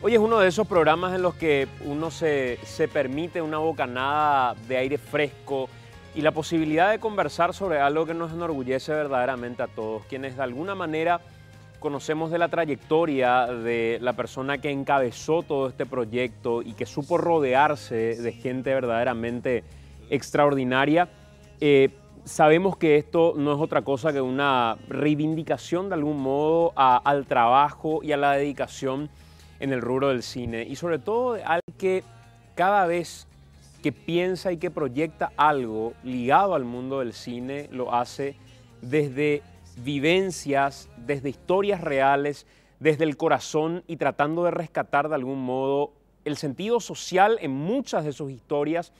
Hoy es uno de esos programas en los que uno se, permite una bocanada de aire fresco y la posibilidad de conversar sobre algo que nos enorgullece verdaderamente a todos, quienes de alguna manera conocemos de la trayectoria de la persona que encabezó todo este proyecto y que supo rodearse de gente verdaderamente extraordinaria. Eh, sabemos que esto no es otra cosa que una reivindicación de algún modo al trabajo y a la dedicación en el rubro del cine y sobre todo al que cada vez que piensa y que proyecta algo ligado al mundo del cine lo hace desde vivencias, desde historias reales, desde el corazón y tratando de rescatar de algún modo el sentido social en muchas de sus historias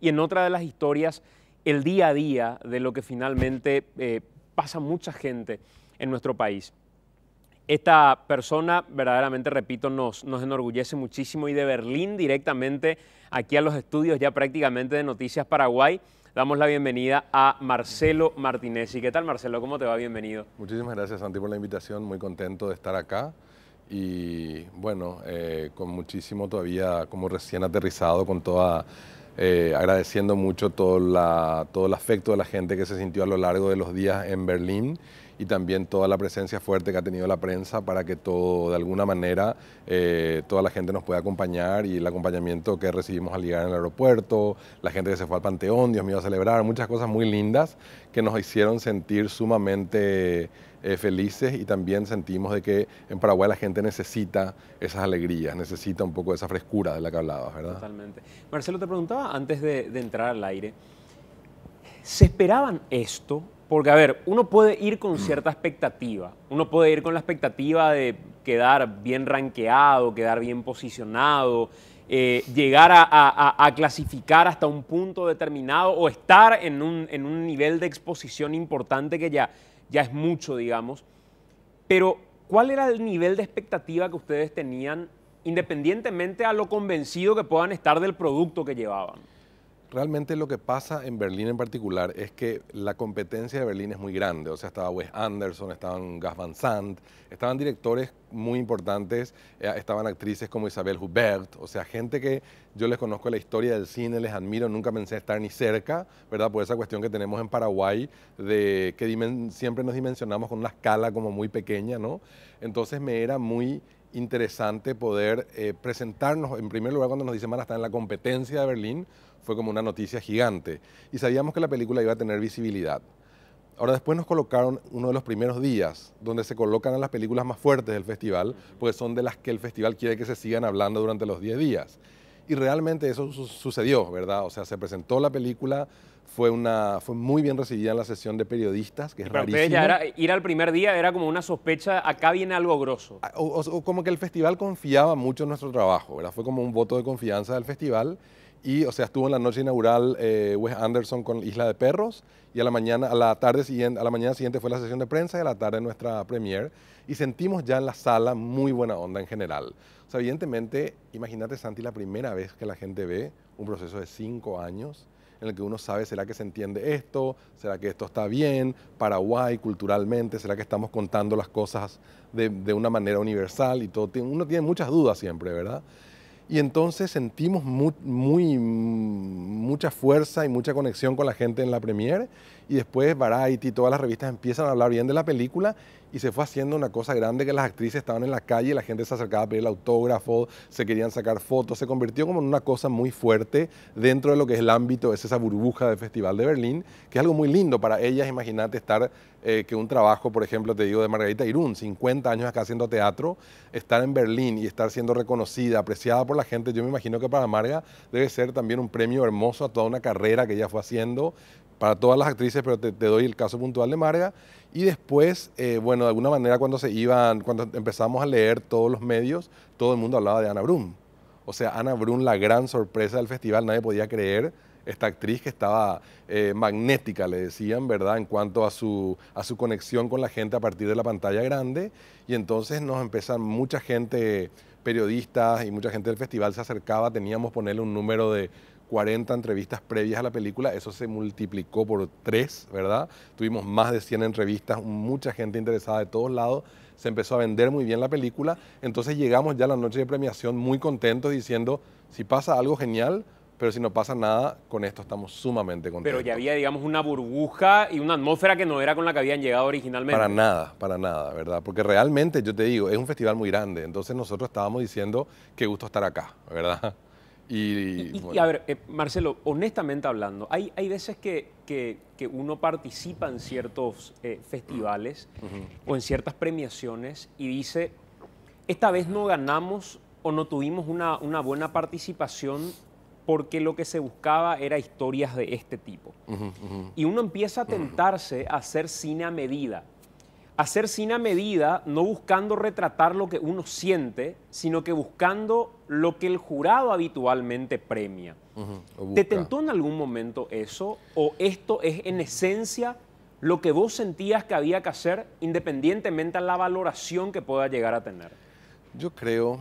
y en otra de las historias el día a día de lo que finalmente eh, pasa mucha gente en nuestro país. Esta persona, verdaderamente, repito, nos, enorgullece muchísimo y de Berlín directamente aquí a los estudios ya prácticamente de Noticias Paraguay. Damos la bienvenida a Marcelo Martínez. ¿Y qué tal, Marcelo? ¿Cómo te va? Bienvenido. Muchísimas gracias, Santi, por la invitación. Muy contento de estar acá y bueno, eh, con muchísimo todavía como recién aterrizado, con toda, eh, agradeciendo mucho todo, todo el afecto de la gente que se sintió a lo largo de los días en Berlín y también toda la presencia fuerte que ha tenido la prensa para que todo, de alguna manera, eh, toda la gente nos pueda acompañar y el acompañamiento que recibimos al llegar en el aeropuerto, la gente que se fue al Panteón, Dios mío, a celebrar, muchas cosas muy lindas que nos hicieron sentir sumamente eh, felices y también sentimos de que en Paraguay la gente necesita esas alegrías, necesita un poco de esa frescura de la que hablabas, ¿verdad? Totalmente. Marcelo, te preguntaba antes de entrar al aire, ¿se esperaban esto? Porque, a ver, uno puede ir con mm. cierta expectativa. Uno puede ir con la expectativa de quedar bien ranqueado, quedar bien posicionado, eh, llegar a, clasificar hasta un punto determinado o estar en un, nivel de exposición importante que ya, ya es mucho, digamos. Pero, ¿cuál era el nivel de expectativa que ustedes tenían independientemente a lo convencido que puedan estar del producto que llevaban? Realmente lo que pasa en Berlín en particular es que la competencia de Berlín es muy grande. O sea, estaba Wes Anderson, estaban Gas Van Sant, estaban directores muy importantes, eh, estaban actrices como Isabel Hubert, o sea, gente que yo les conozco la historia del cine, les admiro, nunca pensé estar ni cerca, ¿verdad? Por esa cuestión que tenemos en Paraguay, de que siempre nos dimensionamos con una escala como muy pequeña, ¿no? Entonces me era muy interesante poder eh, presentarnos, en primer lugar, cuando nos dicen, van a estar en la competencia de Berlín, fue como una noticia gigante y sabíamos que la película iba a tener visibilidad. Ahora después nos colocaron uno de los primeros días donde se colocan las películas más fuertes del festival, porque son de las que el festival quiere que se sigan hablando durante los 10 días. Y realmente eso sucedió, ¿verdad? O sea, se presentó la película, fue, una, fue muy bien recibida en la sesión de periodistas, que es rarísimo. ir al primer día era como una sospecha, acá viene algo grosso. Ah, o, o como que el festival confiaba mucho en nuestro trabajo, ¿verdad? Fue como un voto de confianza del festival y, o sea, estuvo en la noche inaugural eh, Wes Anderson con Isla de Perros y a la mañana, a la tarde siguiente, a la mañana siguiente fue la sesión de prensa y a la tarde nuestra premiere y sentimos ya en la sala muy buena onda en general. O sea, evidentemente, imagínate Santi la primera vez que la gente ve un proceso de cinco años en el que uno sabe, ¿será que se entiende esto? ¿Será que esto está bien? Paraguay culturalmente, ¿será que estamos contando las cosas de, de una manera universal y todo? Uno tiene muchas dudas siempre, ¿verdad? y entonces sentimos muy, mucha fuerza y mucha conexión con la gente en la premiere y después Variety y todas las revistas empiezan a hablar bien de la película y se fue haciendo una cosa grande que las actrices estaban en la calle, la gente se acercaba a pedir el autógrafo, se querían sacar fotos, se convirtió como en una cosa muy fuerte dentro de lo que es el ámbito, es esa burbuja del Festival de Berlín, que es algo muy lindo para ellas, imagínate estar, eh, que un trabajo, por ejemplo, te digo, de Margarita Irún, 50 años acá haciendo teatro, estar en Berlín y estar siendo reconocida, apreciada por la gente, yo me imagino que para Marga debe ser también un premio hermoso a toda una carrera que ella fue haciendo, para todas las actrices, pero te doy el caso puntual de Marga, y después, eh, bueno, de alguna manera cuando se iban, cuando empezamos a leer todos los medios, todo el mundo hablaba de Ana Brum. O sea, Ana Brum, la gran sorpresa del festival, nadie podía creer esta actriz que estaba eh, magnética, le decían, ¿verdad? En cuanto a su, a su conexión con la gente a partir de la pantalla grande. Y entonces nos empezan mucha gente, periodistas y mucha gente del festival se acercaba, teníamos ponerle un número de 40 entrevistas previas a la película, eso se multiplicó por tres, ¿verdad? Tuvimos más de 100 entrevistas, mucha gente interesada de todos lados, se empezó a vender muy bien la película, entonces llegamos ya a la noche de premiación muy contentos diciendo, si pasa algo genial, pero si no pasa nada, con esto estamos sumamente contentos. Pero ya había, digamos, una burbuja y una atmósfera que no era con la que habían llegado originalmente. Para nada, para nada, ¿verdad? Porque realmente, yo te digo, es un festival muy grande, entonces nosotros estábamos diciendo, qué gusto estar acá, ¿verdad? Y, a ver, eh, Marcelo, honestamente hablando, hay, veces que, uno participa en ciertos eh, festivales o en ciertas premiaciones y dice, esta vez no ganamos o no tuvimos una, buena participación porque lo que se buscaba era historias de este tipo. Y uno empieza a tentarse a hacer cine a medida. Hacer sin a medida, no buscando retratar lo que uno siente, sino que buscando lo que el jurado habitualmente premia. ¿Te tentó en algún momento eso? ¿O esto es en esencia lo que vos sentías que había que hacer independientemente a la valoración que pueda llegar a tener? Yo creo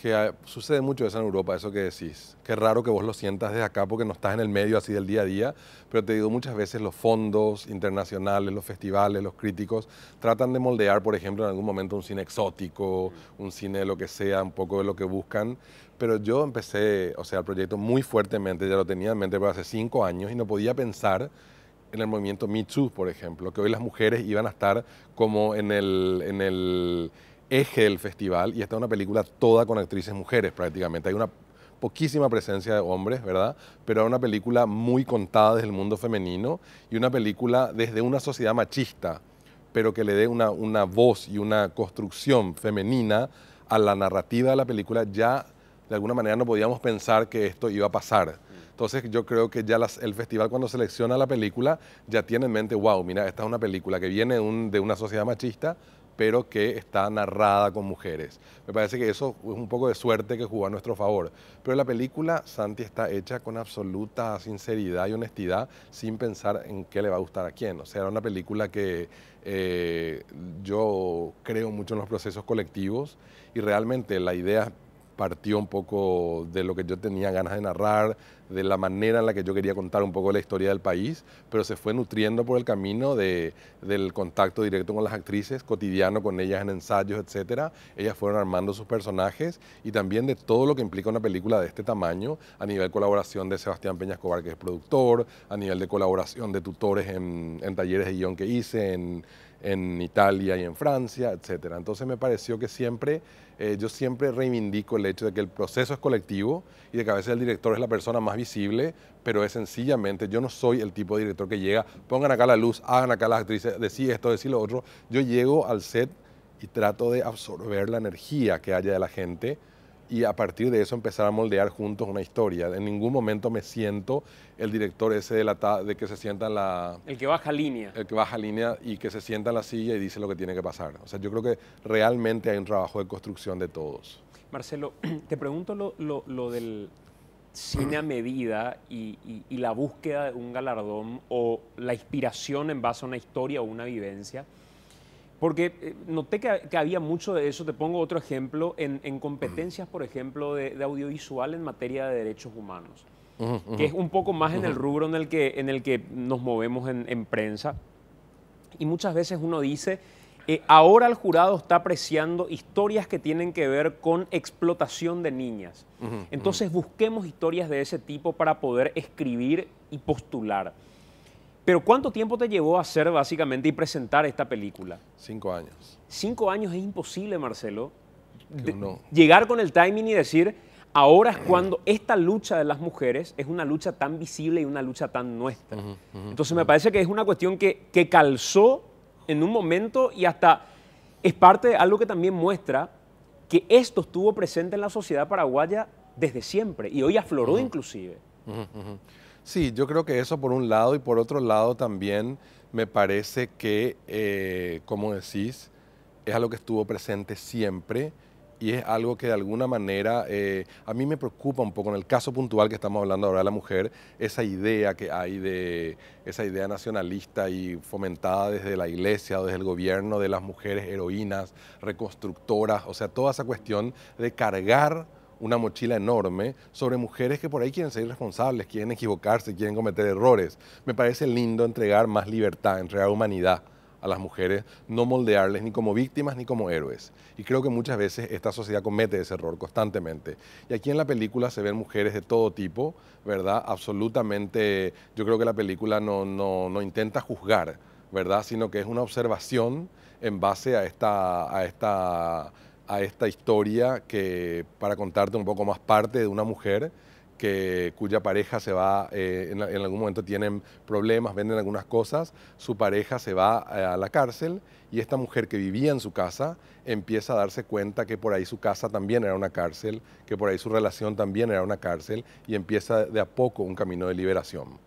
que sucede mucho eso en Europa, eso que decís. Qué raro que vos lo sientas desde acá porque no estás en el medio así del día a día, pero te digo muchas veces los fondos internacionales, los festivales, los críticos tratan de moldear, por ejemplo, en algún momento un cine exótico, mm. un cine de lo que sea, un poco de lo que buscan, pero yo empecé, o sea, el proyecto muy fuertemente, ya lo tenía en mente pero hace cinco años y no podía pensar en el movimiento Me Too, por ejemplo, que hoy las mujeres iban a estar como en el, en el eje del festival y esta es una película toda con actrices mujeres prácticamente. Hay una poquísima presencia de hombres, ¿verdad? Pero es una película muy contada desde el mundo femenino y una película desde una sociedad machista, pero que le dé una, voz y una construcción femenina a la narrativa de la película, ya de alguna manera no podíamos pensar que esto iba a pasar. Entonces yo creo que ya el festival cuando selecciona la película ya tiene en mente, wow, mira, esta es una película que viene de una sociedad machista, pero que está narrada con mujeres. Me parece que eso es un poco de suerte que jugó a nuestro favor. Pero la película, Santi, está hecha con absoluta sinceridad y honestidad, sin pensar en qué le va a gustar a quién. O sea, era una película que eh, yo creo mucho en los procesos colectivos y realmente la idea partió un poco de lo que yo tenía ganas de narrar, de la manera en la que yo quería contar un poco la historia del país, pero se fue nutriendo por el camino de, del contacto directo con las actrices, cotidiano con ellas en ensayos, etc. Ellas fueron armando sus personajes y también de todo lo que implica una película de este tamaño a nivel colaboración de Sebastián Peña Escobar, que es productor, a nivel de colaboración de tutores en, talleres de guión que hice, en, en Italia y en Francia, etc. Entonces me pareció que siempre eh, yo siempre reivindico el hecho de que el proceso es colectivo y de que a veces el director es la persona más visible, pero es sencillamente, yo no soy el tipo de director que llega, pongan acá la luz, hagan acá las actrices, decí esto, decí lo otro. Yo llego al set y trato de absorber la energía que haya de la gente y a partir de eso empezar a moldear juntos una historia. En ningún momento me siento el director ese de, la de que se sienta en la... El que baja línea. El que baja línea y que se sienta en la silla y dice lo que tiene que pasar. O sea, yo creo que realmente hay un trabajo de construcción de todos. Marcelo, te pregunto lo, del cine a medida y la búsqueda de un galardón o la inspiración en base a una historia o una vivencia porque eh, noté que, había mucho de eso. Te pongo otro ejemplo. En, competencias, por ejemplo, de, audiovisual en materia de derechos humanos, que es un poco más en el rubro en el que, en el que nos movemos en, prensa. Y muchas veces uno dice, eh, ahora el jurado está apreciando historias que tienen que ver con explotación de niñas. Entonces busquemos historias de ese tipo para poder escribir y postular. Pero ¿cuánto tiempo te llevó a hacer básicamente y presentar esta película? Cinco años. Cinco años es imposible, Marcelo. Llegar con el timing y decir, ahora es cuando esta lucha de las mujeres es una lucha tan visible y una lucha tan nuestra. Entonces me parece que es una cuestión que, que calzó en un momento y hasta es parte de algo que también muestra que esto estuvo presente en la sociedad paraguaya desde siempre y hoy afloró inclusive. Sí, yo creo que eso por un lado y por otro lado también me parece que, eh, como decís, es algo que estuvo presente siempre y es algo que de alguna manera eh, a mí me preocupa un poco en el caso puntual que estamos hablando ahora de la mujer, esa idea que hay de esa idea nacionalista y fomentada desde la iglesia o desde el gobierno de las mujeres heroínas, reconstructoras, o sea, toda esa cuestión de cargar una mochila enorme sobre mujeres que por ahí quieren ser irresponsables, quieren equivocarse, quieren cometer errores. Me parece lindo entregar más libertad, entregar humanidad a las mujeres, no moldearles ni como víctimas ni como héroes. Y creo que muchas veces esta sociedad comete ese error constantemente. Y aquí en la película se ven mujeres de todo tipo, ¿verdad? Absolutamente, yo creo que la película no, intenta juzgar, ¿verdad? Sino que es una observación en base a esta, a esta a esta historia que, para contarte un poco más, parte de una mujer que, cuya pareja se va, eh, en, algún momento tienen problemas, venden algunas cosas, su pareja se va eh, a, la cárcel y esta mujer que vivía en su casa empieza a darse cuenta que por ahí su casa también era una cárcel, que por ahí su relación también era una cárcel y empieza de a poco un camino de liberación.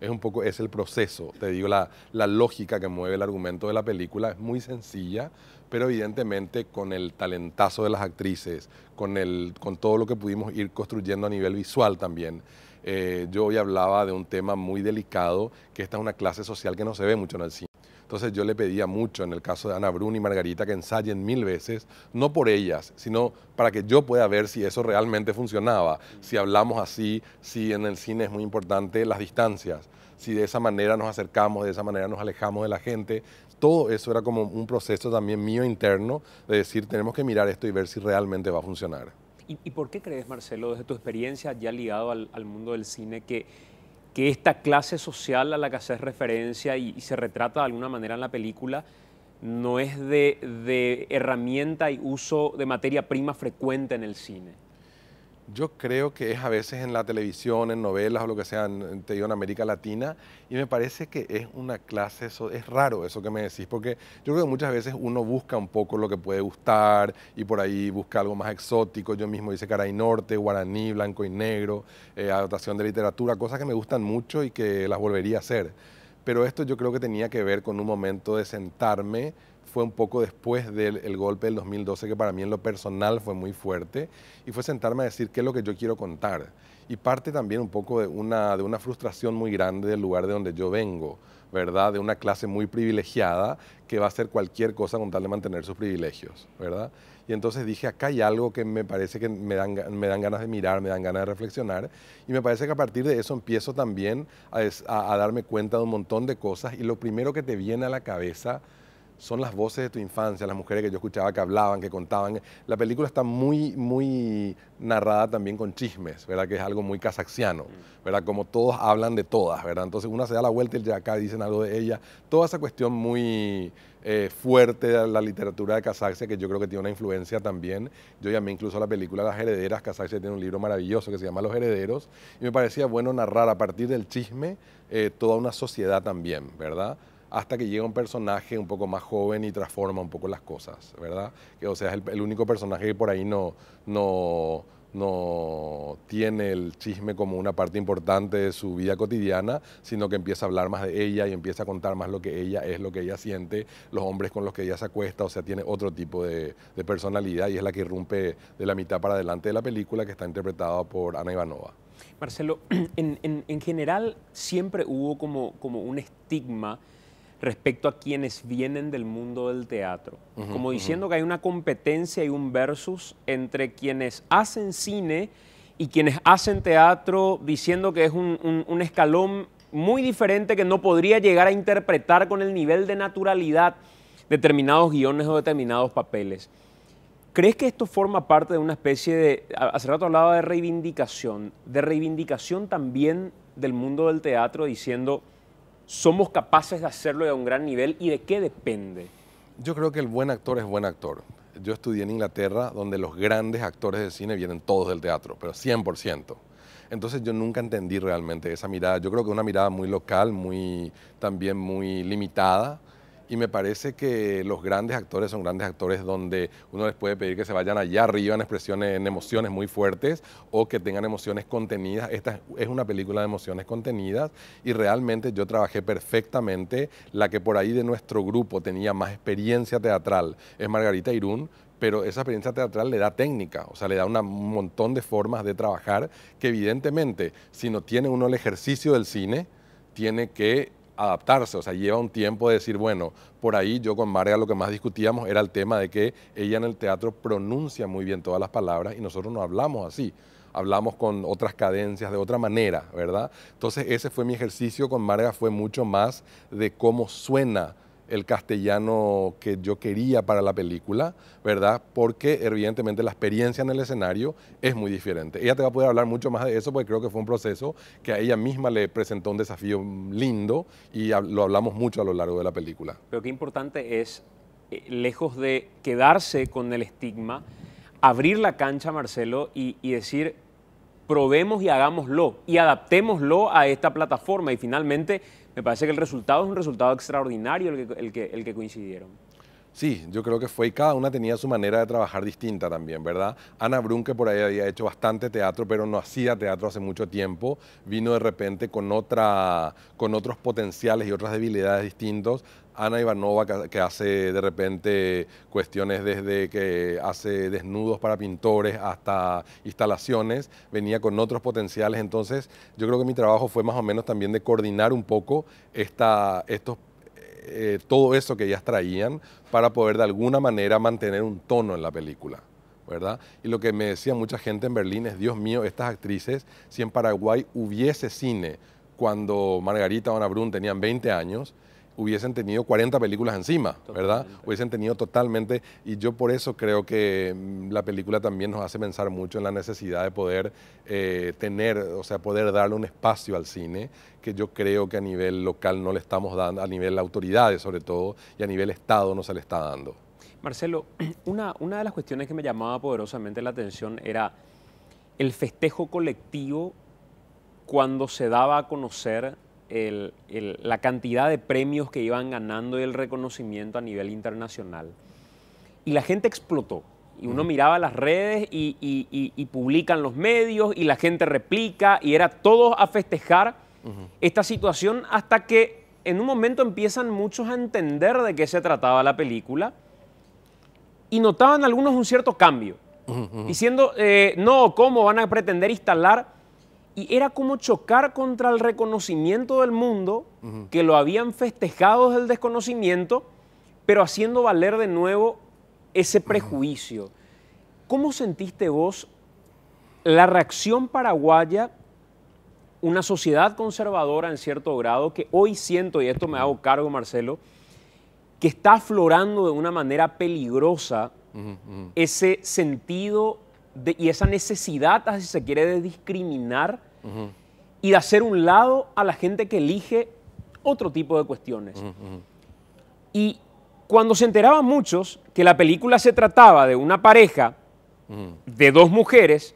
Es un poco, es el proceso, te digo, la, la lógica que mueve el argumento de la película, es muy sencilla, pero evidentemente con el talentazo de las actrices, con, el, con todo lo que pudimos ir construyendo a nivel visual también. Eh, yo hoy hablaba de un tema muy delicado, que esta es una clase social que no se ve mucho en el cine. Entonces yo le pedía mucho, en el caso de Ana Brun y Margarita, que ensayen mil veces, no por ellas, sino para que yo pueda ver si eso realmente funcionaba, si hablamos así, si en el cine es muy importante las distancias, si de esa manera nos acercamos, de esa manera nos alejamos de la gente, todo eso era como un proceso también mío interno de decir, tenemos que mirar esto y ver si realmente va a funcionar. ¿Y, por qué crees, Marcelo, desde tu experiencia ya ligado al, mundo del cine, que, esta clase social a la que haces referencia y, se retrata de alguna manera en la película no es de herramienta y uso de materia prima frecuente en el cine? Yo creo que es a veces en la televisión, en novelas o lo que sea, en, te digo en América Latina, y me parece que es una clase, es raro eso que me decís, porque yo creo que muchas veces uno busca un poco lo que puede gustar y por ahí busca algo más exótico. Yo mismo hice Caray Norte, Guaraní, Blanco y Negro, eh, adaptación de literatura, cosas que me gustan mucho y que las volvería a hacer. Pero esto yo creo que tenía que ver con un momento de sentarme fue un poco después del golpe del 2012, que para mí en lo personal fue muy fuerte, y fue sentarme a decir qué es lo que yo quiero contar. Y parte también un poco de una, de una frustración muy grande del lugar de donde yo vengo, ¿verdad? De una clase muy privilegiada que va a hacer cualquier cosa con tal de mantener sus privilegios, ¿verdad? Y entonces dije, acá hay algo que me parece que me dan, me dan ganas de mirar, me dan ganas de reflexionar. Y me parece que a partir de eso empiezo también a darme cuenta de un montón de cosas. Y lo primero que te viene a la cabeza son las voces de tu infancia, las mujeres que yo escuchaba que hablaban, que contaban. La película está muy, muy narrada también con chismes, ¿verdad? Que es algo muy kazaxiano, mm. ¿verdad? Como todos hablan de todas, ¿verdad? Entonces una se da la vuelta y acá dicen algo de ella. Toda esa cuestión muy eh, fuerte de la literatura de Kazaxia, que yo creo que tiene una influencia también. Yo llamé incluso la película Las Herederas. Kazaxia tiene un libro maravilloso que se llama Los Herederos. Y me parecía bueno narrar a partir del chisme eh, toda una sociedad también, ¿verdad? hasta que llega un personaje un poco más joven y transforma un poco las cosas, ¿verdad? Que, o sea, es el, único personaje que por ahí no, no, no tiene el chisme como una parte importante de su vida cotidiana, sino que empieza a hablar más de ella y empieza a contar más lo que ella es, lo que ella siente, los hombres con los que ella se acuesta, o sea, tiene otro tipo de, personalidad y es la que irrumpe de la mitad para adelante de la película que está interpretada por Ana Ivanova. Marcelo, en, general siempre hubo como, como un estigma respecto a quienes vienen del mundo del teatro. como diciendo que hay una competencia y un versus entre quienes hacen cine y quienes hacen teatro, diciendo que es un, un escalón muy diferente que no podría llegar a interpretar con el nivel de naturalidad determinados guiones o determinados papeles. ¿Crees que esto forma parte de una especie de, hace rato hablaba de reivindicación, de reivindicación también del mundo del teatro diciendo, ¿Somos capaces de hacerlo de un gran nivel y de qué depende? Yo creo que el buen actor es buen actor. Yo estudié en Inglaterra, donde los grandes actores de cine vienen todos del teatro, pero 100%. Entonces yo nunca entendí realmente esa mirada. Yo creo que es una mirada muy local, muy también muy limitada, y me parece que los grandes actores son grandes actores donde uno les puede pedir que se vayan allá arriba en expresiones, en emociones muy fuertes o que tengan emociones contenidas. Esta es una película de emociones contenidas y realmente yo trabajé perfectamente la que por ahí de nuestro grupo tenía más experiencia teatral es Margarita Irún, pero esa experiencia teatral le da técnica, o sea, le da un montón de formas de trabajar que evidentemente si no tiene uno el ejercicio del cine, tiene que adaptarse, o sea, lleva un tiempo de decir, bueno, por ahí yo con María lo que más discutíamos era el tema de que ella en el teatro pronuncia muy bien todas las palabras y nosotros no hablamos así hablamos con otras cadencias, de otra manera, ¿verdad? Entonces ese fue mi ejercicio con Marga, fue mucho más de cómo suena el castellano que yo quería para la película, ¿verdad? Porque evidentemente la experiencia en el escenario es muy diferente. Ella te va a poder hablar mucho más de eso porque creo que fue un proceso que a ella misma le presentó un desafío lindo y lo hablamos mucho a lo largo de la película. Pero qué importante es, eh, lejos de quedarse con el estigma, abrir la cancha, Marcelo, y, y decir, probemos y hagámoslo y adaptémoslo a esta plataforma y finalmente me parece que el resultado es un resultado extraordinario el que, el que, coincidieron. Sí, yo creo que fue cada una tenía su manera de trabajar distinta también, ¿verdad? Ana Brun, que por ahí había hecho bastante teatro, pero no hacía teatro hace mucho tiempo, vino de repente con, otra, con otros potenciales y otras debilidades distintos Ana Ivanova, que hace de repente cuestiones desde que hace desnudos para pintores hasta instalaciones, venía con otros potenciales. Entonces, yo creo que mi trabajo fue más o menos también de coordinar un poco esta, eh, todo eso que ellas traían para poder de alguna manera mantener un tono en la película. ¿verdad? Y lo que me decía mucha gente en Berlín es, Dios mío, estas actrices, si en Paraguay hubiese cine cuando Margarita o Ana Brun tenían 20 años, hubiesen tenido 40 películas encima, ¿verdad? Hubiesen tenido totalmente, y yo por eso creo que mm, la película también nos hace pensar mucho en la necesidad de poder eh, tener, o sea, poder darle un espacio al cine que yo creo que a nivel local no le estamos dando, a nivel autoridades sobre todo, y a nivel Estado no se le está dando. Marcelo, una, una de las cuestiones que me llamaba poderosamente la atención era el festejo colectivo cuando se daba a conocer la cantidad de premios que iban ganando y el reconocimiento a nivel internacional. Y la gente explotó. Y uno miraba las redes y, publican los medios y la gente replica y era todos a festejar esta situación hasta que en un momento empiezan muchos a entender de qué se trataba la película y notaban algunos un cierto cambio, diciendo, eh, no, ¿cómo van a pretender instalar? y era como chocar contra el reconocimiento del mundo, que lo habían festejado desde el desconocimiento, pero haciendo valer de nuevo ese prejuicio. ¿Cómo sentiste vos la reacción paraguaya, una sociedad conservadora en cierto grado, que hoy siento, y esto me hago cargo, Marcelo, que está aflorando de una manera peligrosa ese sentido y esa necesidad, si se quiere, de discriminar y de hacer un lado a la gente que elige otro tipo de cuestiones. Y cuando se enteraban muchos que la película se trataba de una pareja, de dos mujeres,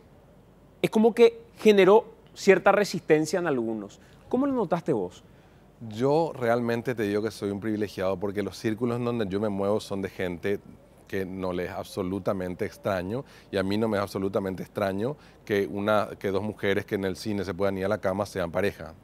es como que generó cierta resistencia en algunos. ¿Cómo lo notaste vos? Yo realmente te digo que soy un privilegiado porque los círculos en donde yo me muevo son de gente que no les es absolutamente extraño y a mí no me es absolutamente extraño que, una, que dos mujeres que en el cine se puedan ir a la cama sean pareja.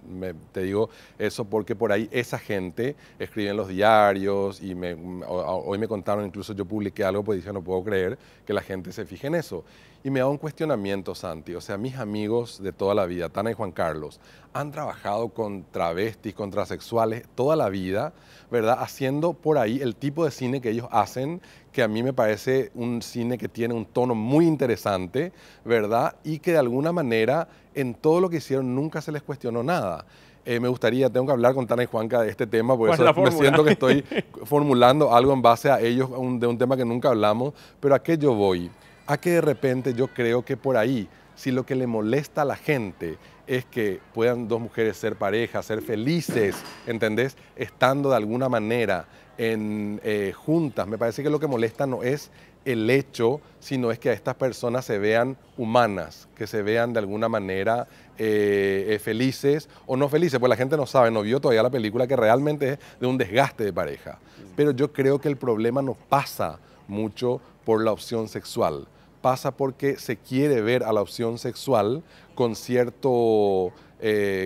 te digo eso porque por ahí esa gente escribe en los diarios y hoy me contaron, incluso yo publiqué algo pues dije no puedo creer que la gente se fije en eso. Y me da un cuestionamiento, Santi. O sea, mis amigos de toda la vida, Tana y Juan Carlos, han trabajado con travestis, con transexuales toda la vida, ¿verdad? Haciendo por ahí el tipo de cine que ellos hacen que a mí me parece un cine que tiene un tono muy interesante, ¿verdad? Y que de alguna manera en todo lo que hicieron nunca se les cuestionó nada. Eh, me gustaría, tengo que hablar con Tana y Juanca de este tema, porque me siento que estoy formulando algo en base a ellos de un tema que nunca hablamos, pero ¿a qué yo voy? A que de repente yo creo que por ahí, si lo que le molesta a la gente es que puedan dos mujeres ser parejas, ser felices, ¿entendés? Estando de alguna manera en eh, juntas. Me parece que lo que molesta no es el hecho, sino es que a estas personas se vean humanas, que se vean de alguna manera eh, eh, felices o no felices, pues la gente no sabe, no vio todavía la película que realmente es de un desgaste de pareja. Pero yo creo que el problema no pasa mucho por la opción sexual, pasa porque se quiere ver a la opción sexual con cierto,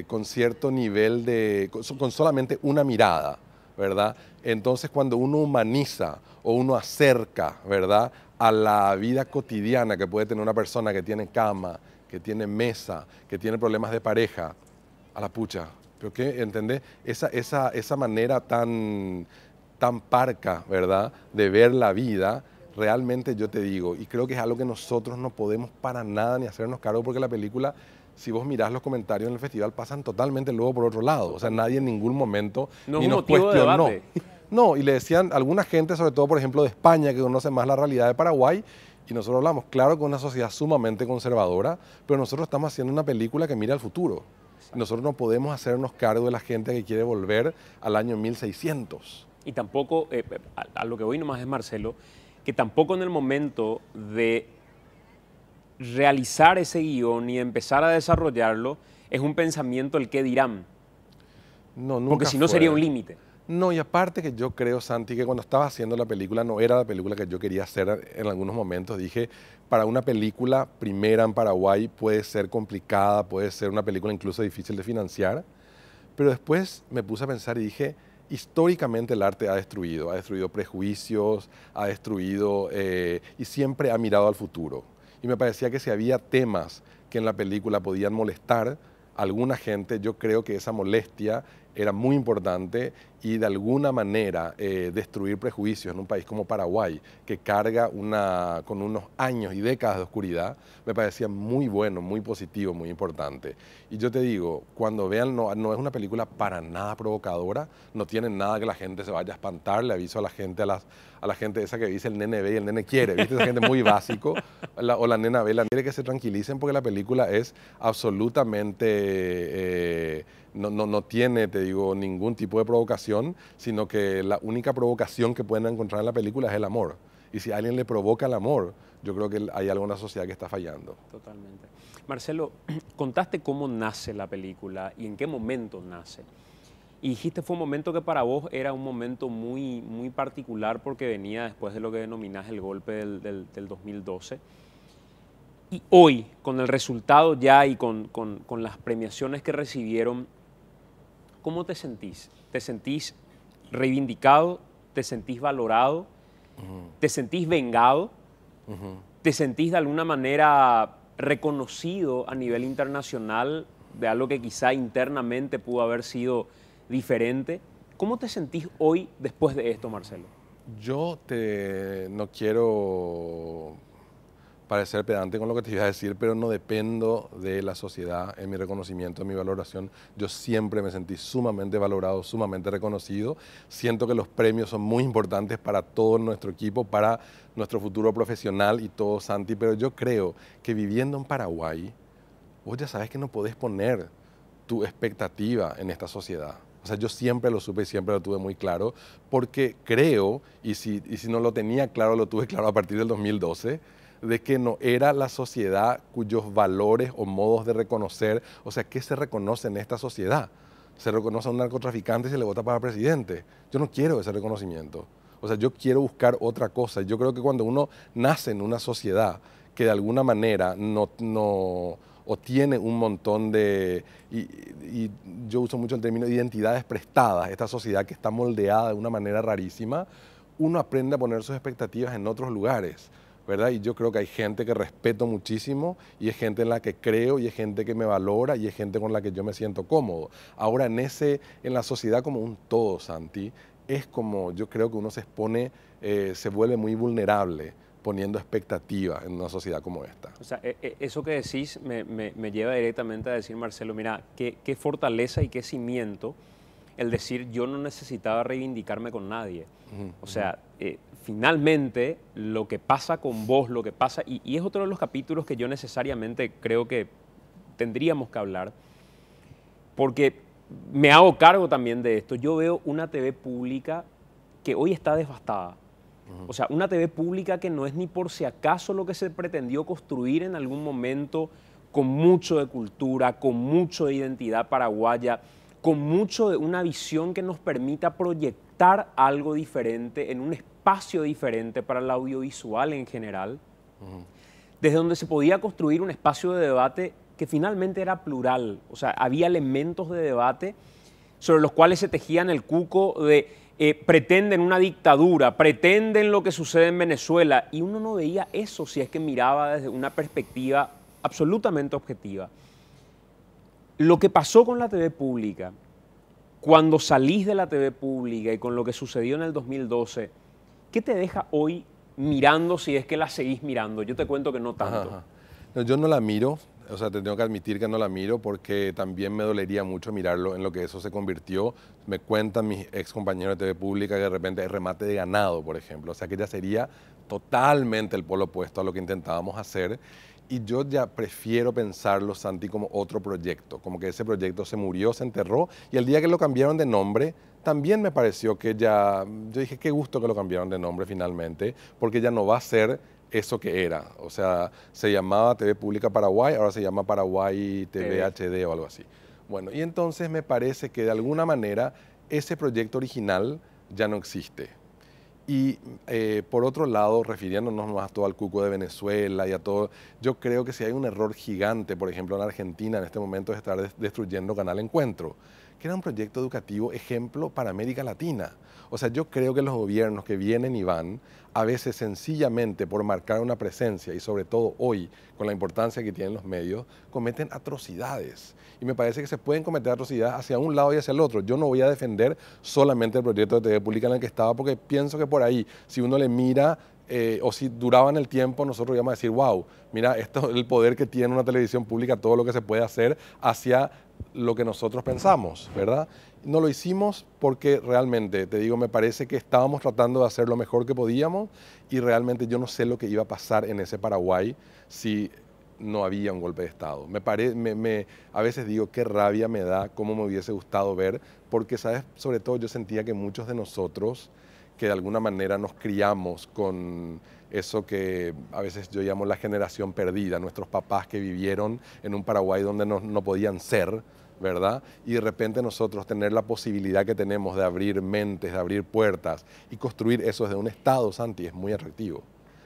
con cierto nivel de, con solamente una mirada, ¿verdad? Entonces, cuando uno humaniza o uno acerca, ¿verdad?, a la vida cotidiana que puede tener una persona que tiene cama, que tiene mesa, que tiene problemas de pareja, a la pucha. qué? ¿Entendés? Esa, esa, esa manera tan, tan parca, ¿verdad?, de ver la vida, realmente yo te digo, y creo que es algo que nosotros no podemos para nada ni hacernos cargo, porque la película, si vos mirás los comentarios en el festival, pasan totalmente luego por otro lado. O sea, nadie en ningún momento ni nos cuestionó. No, y le decían algunas gente, sobre todo por ejemplo de España, que conoce más la realidad de Paraguay, y nosotros hablamos, claro con una sociedad sumamente conservadora, pero nosotros estamos haciendo una película que mira al futuro. Nosotros no podemos hacernos cargo de la gente que quiere volver al año 1600. Y tampoco, eh, eh, a, lo que voy nomás es Marcelo, que tampoco en el momento de realizar ese guión y empezar a desarrollarlo es un pensamiento el que dirán. No, nunca Porque si no sería un límite. No, y aparte que yo creo, Santi, que cuando estaba haciendo la película no era la película que yo quería hacer en algunos momentos. Dije, para una película primera en Paraguay puede ser complicada, puede ser una película incluso difícil de financiar. Pero después me puse a pensar y dije, históricamente el arte ha destruido, ha destruido prejuicios, ha destruido eh, y siempre ha mirado al futuro. Y me parecía que si había temas que en la película podían molestar, a alguna gente, yo creo que esa molestia era muy importante y de alguna manera eh, destruir prejuicios en un país como Paraguay, que carga con unos años y décadas de oscuridad, me parecía muy bueno, muy positivo, muy importante. Y yo te digo, cuando vean, no, no es una película para nada provocadora, no tiene nada que la gente se vaya a espantar, le aviso a la gente a las a la gente esa que dice el nene ve y el nene quiere, ¿viste? Esa gente muy básico, o la nena ve, la quiere que se tranquilicen porque la película es absolutamente, eh, no, tiene, te digo, ningún tipo de provocación, sino que la única provocación que pueden encontrar en la película es el amor. Y si alguien le provoca el amor, yo creo que hay alguna sociedad que está fallando. Totalmente. Marcelo, contaste cómo nace la película y en qué momento nace. Y dijiste, fue un momento que para vos era un momento muy, muy particular porque venía después de lo que denominás el golpe del, del, 2012. Y hoy, con el resultado ya y con, con, con, las premiaciones que recibieron, ¿cómo te sentís? ¿Te sentís reivindicado? ¿Te sentís valorado? ¿Te sentís vengado? ¿Te sentís de alguna manera reconocido a nivel internacional de algo que quizá internamente pudo haber sido diferente. ¿Cómo te sentís hoy después de esto, Marcelo? Yo no quiero parecer pedante con lo que te iba a decir, pero no dependo de la sociedad en mi reconocimiento, en mi valoración. Yo siempre me sentí sumamente valorado, sumamente reconocido. Siento que los premios son muy importantes para todo nuestro equipo, para nuestro futuro profesional y todo, Santi, pero yo creo que viviendo en Paraguay, vos ya sabes que no podés poner tu expectativa en esta sociedad. O sea, yo siempre lo supe y siempre lo tuve muy claro, porque creo, y si, si no lo tenía claro, lo tuve claro a partir del 2012, de que no era la sociedad cuyos valores o modos de reconocer, o sea, ¿qué se reconoce en esta sociedad? Se reconoce a un narcotraficante y se le vota para presidente. Yo no quiero ese reconocimiento. O sea, yo quiero buscar otra cosa. Yo creo que cuando uno nace en una sociedad que de alguna manera no, no o tiene un montón de, y, yo uso mucho el término identidades prestadas, esta sociedad que está moldeada de una manera rarísima, uno aprende a poner sus expectativas en otros lugares. ¿verdad? Y yo creo que hay gente que respeto muchísimo y es gente en la que creo y es gente que me valora y es gente con la que yo me siento cómodo. Ahora en ese, en la sociedad como un todo, Santi, es como yo creo que uno se expone, eh, se vuelve muy vulnerable poniendo expectativa en una sociedad como esta. O sea, eh, eh, eso que decís me, me, me lleva directamente a decir, Marcelo, mira, qué, qué, fortaleza y qué cimiento el decir yo no necesitaba reivindicarme con nadie. O sea, eh, finalmente lo que pasa con vos, lo que pasa, y, y, es otro de los capítulos que yo necesariamente creo que tendríamos que hablar, porque me hago cargo también de esto. Yo veo una TV pública que hoy está devastada. O sea, una TV pública que no es ni por si acaso lo que se pretendió construir en algún momento con mucho de cultura, con mucho de identidad paraguaya, con mucho de una visión que nos permita proyectar algo diferente en un espacio diferente para el audiovisual en general, desde donde se podía construir un espacio de debate que finalmente era plural, o sea, había elementos de debate sobre los cuales se tejían el cuco de eh, pretenden una dictadura, pretenden lo que sucede en Venezuela, y uno no veía eso si es que miraba desde una perspectiva absolutamente objetiva. Lo que pasó con la TV pública, cuando salís de la TV pública y con lo que sucedió en el 2012, ¿qué te deja hoy mirando si es que la seguís mirando? Yo te cuento que no tanto. yo no la miro o sea, te tengo que admitir que no la miro porque también me dolería mucho mirarlo en lo que eso se convirtió. Me cuentan mis ex compañeros de TV Pública que de repente es remate de ganado, por ejemplo. O sea, que ya sería totalmente el polo opuesto a lo que intentábamos hacer. Y yo ya prefiero pensarlo, Santi, como otro proyecto, como que ese proyecto se murió, se enterró, y el día que lo cambiaron de nombre, también me pareció que ya, yo dije, qué gusto que lo cambiaron de nombre finalmente, porque ya no va a ser eso que era. O sea, se llamaba TV Pública Paraguay, ahora se llama Paraguay TV, HD o algo así. Bueno, y entonces me parece que de alguna manera ese proyecto original ya no existe. Y eh, por otro lado, refiriéndonos más todo al cuco de Venezuela y a todo, yo creo que si hay un error gigante, por ejemplo, en Argentina en este momento es estar destruyendo Canal Encuentro que era un proyecto educativo ejemplo para América Latina. O sea, yo creo que los gobiernos que vienen y van, a veces sencillamente por marcar una presencia y sobre todo hoy, con la importancia que tienen los medios, cometen atrocidades. Y me parece que se pueden cometer atrocidades hacia un lado y hacia el otro. Yo no voy a defender solamente el proyecto de TV pública en el que estaba porque pienso que por ahí, si uno le mira eh, o si duraban el tiempo, nosotros íbamos a decir, wow, mira, esto es el poder que tiene una televisión pública, todo lo que se puede hacer hacia lo que nosotros pensamos, ¿verdad? No lo hicimos porque realmente, te digo, me parece que estábamos tratando de hacer lo mejor que podíamos y realmente yo no sé lo que iba a pasar en ese Paraguay si no había un golpe de Estado. Me, a veces digo qué rabia me da, cómo me hubiese gustado ver, porque, ¿sabes? Sobre todo yo sentía que muchos de nosotros que de alguna manera nos criamos con eso que a veces yo llamo la generación perdida, nuestros papás que vivieron en un Paraguay donde no, podían ser, ¿verdad? Y de repente nosotros tener la posibilidad que tenemos de abrir mentes, de abrir puertas y construir eso desde un Estado, Santi, es muy atractivo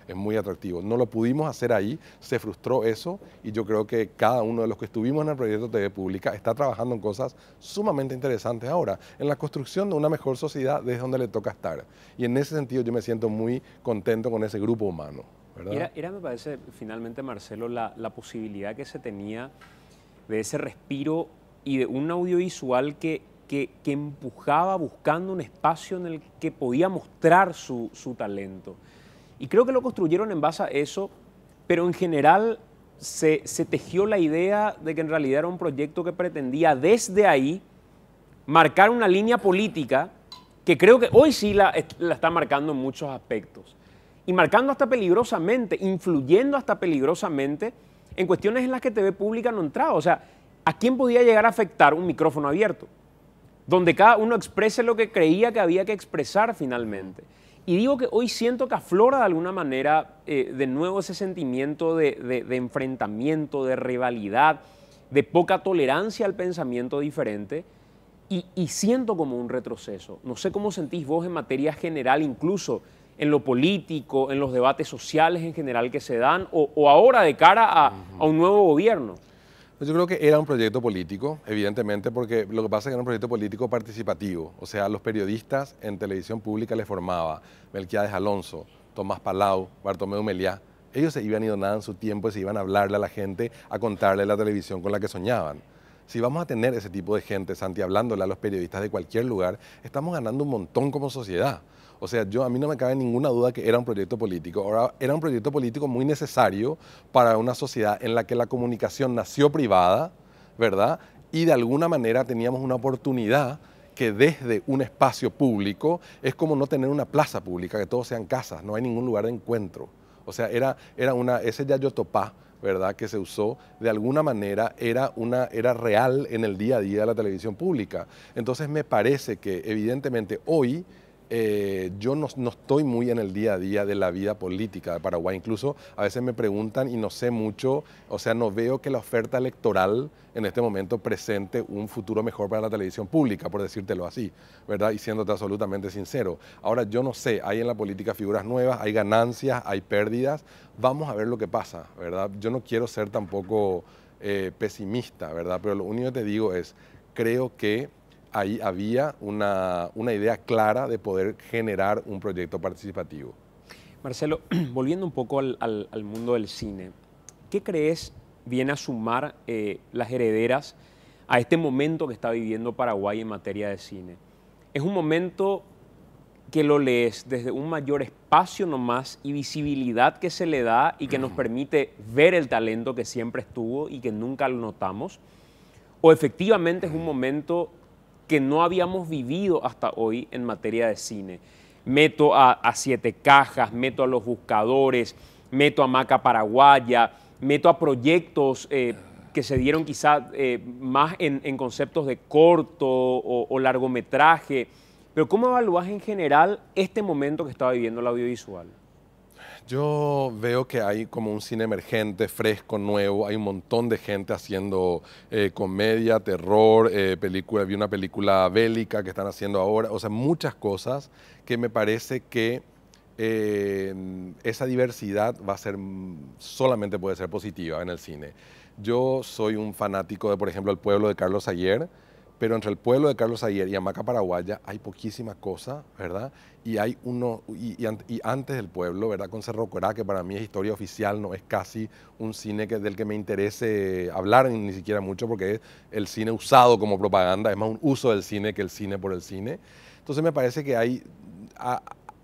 es muy atractivo. No lo pudimos hacer ahí, se frustró eso y yo creo que cada uno de los que estuvimos en el proyecto TV Pública está trabajando en cosas sumamente interesantes ahora, en la construcción de una mejor sociedad desde donde le toca estar. Y en ese sentido yo me siento muy contento con ese grupo humano. Era, me parece, finalmente, Marcelo, la, la posibilidad que se tenía de ese respiro y de un audiovisual que que, que, empujaba buscando un espacio en el que podía mostrar su, su talento. Y creo que lo construyeron en base a eso, pero en general se, tejió la idea de que en realidad era un proyecto que pretendía desde ahí marcar una línea política que creo que hoy sí la, la está marcando en muchos aspectos. Y marcando hasta peligrosamente, influyendo hasta peligrosamente en cuestiones en las que TV Pública no entraba. O sea, ¿a quién podía llegar a afectar un micrófono abierto? Donde cada uno exprese lo que creía que había que expresar finalmente. Y digo que hoy siento que aflora de alguna manera eh, de nuevo ese sentimiento de, enfrentamiento, de rivalidad, de poca tolerancia al pensamiento diferente y, siento como un retroceso. No sé cómo sentís vos en materia general, incluso en lo político, en los debates sociales en general que se dan o, ahora de cara a un nuevo gobierno. Pues yo creo que era un proyecto político, evidentemente, porque lo que pasa es que era un proyecto político participativo. O sea, los periodistas en televisión pública les formaba Melquiades Alonso, Tomás Palau, Bartomeu Meliá. Ellos se iban y donaban su tiempo y se iban a hablarle a la gente, a contarle la televisión con la que soñaban. Si vamos a tener ese tipo de gente, Santi, hablándole a los periodistas de cualquier lugar, estamos ganando un montón como sociedad. O sea, yo, a mí no me cabe ninguna duda que era un proyecto político. Ahora, era un proyecto político muy necesario para una sociedad en la que la comunicación nació privada, ¿verdad? Y de alguna manera teníamos una oportunidad que desde un espacio público es como no tener una plaza pública, que todos sean casas, no hay ningún lugar de encuentro. O sea, era, era una, ese Yayotopá, ¿verdad? Que se usó de alguna manera era una era real en el día a día de la televisión pública. Entonces me parece que evidentemente hoy eh, yo no, estoy muy en el día a día de la vida política de Paraguay. Incluso a veces me preguntan y no sé mucho, o sea, no veo que la oferta electoral en este momento presente un futuro mejor para la televisión pública, por decírtelo así, ¿verdad? Y siéndote absolutamente sincero. Ahora, yo no sé, hay en la política figuras nuevas, hay ganancias, hay pérdidas. Vamos a ver lo que pasa, ¿verdad? Yo no quiero ser tampoco eh, pesimista, ¿verdad? Pero lo único que te digo es, creo que ahí había una, idea clara de poder generar un proyecto participativo. Marcelo, volviendo un poco al, mundo del cine, ¿qué crees viene a sumar eh, las herederas a este momento que está viviendo Paraguay en materia de cine? Es un momento que lo lees desde un mayor espacio nomás y visibilidad que se le da y que nos permite ver el talento que siempre estuvo y que nunca lo notamos? ¿O efectivamente es un momento que no habíamos vivido hasta hoy en materia de cine. Meto a, Siete Cajas, meto a Los Buscadores, meto a Maca Paraguaya, meto a proyectos eh, que se dieron quizá eh, más en, conceptos de corto o, largometraje. Pero ¿cómo evaluás en general este momento que estaba viviendo el audiovisual? Yo veo que hay como un cine emergente, fresco, nuevo. Hay un montón de gente haciendo eh, comedia, terror, eh, película. Vi una película bélica que están haciendo ahora. O sea, muchas cosas que me parece que eh, esa diversidad va a ser solamente puede ser positiva en el cine. Yo soy un fanático de, por ejemplo, El Pueblo de Carlos Ayer pero entre el pueblo de Carlos Ayer y Amaca Paraguaya hay poquísima cosa, ¿verdad? Y hay uno, y, antes del pueblo, ¿verdad? Con Cerro Corá, que para mí es historia oficial, no es casi un cine del que me interese hablar ni siquiera mucho, porque es el cine usado como propaganda, es más un uso del cine que el cine por el cine. Entonces me parece que hay,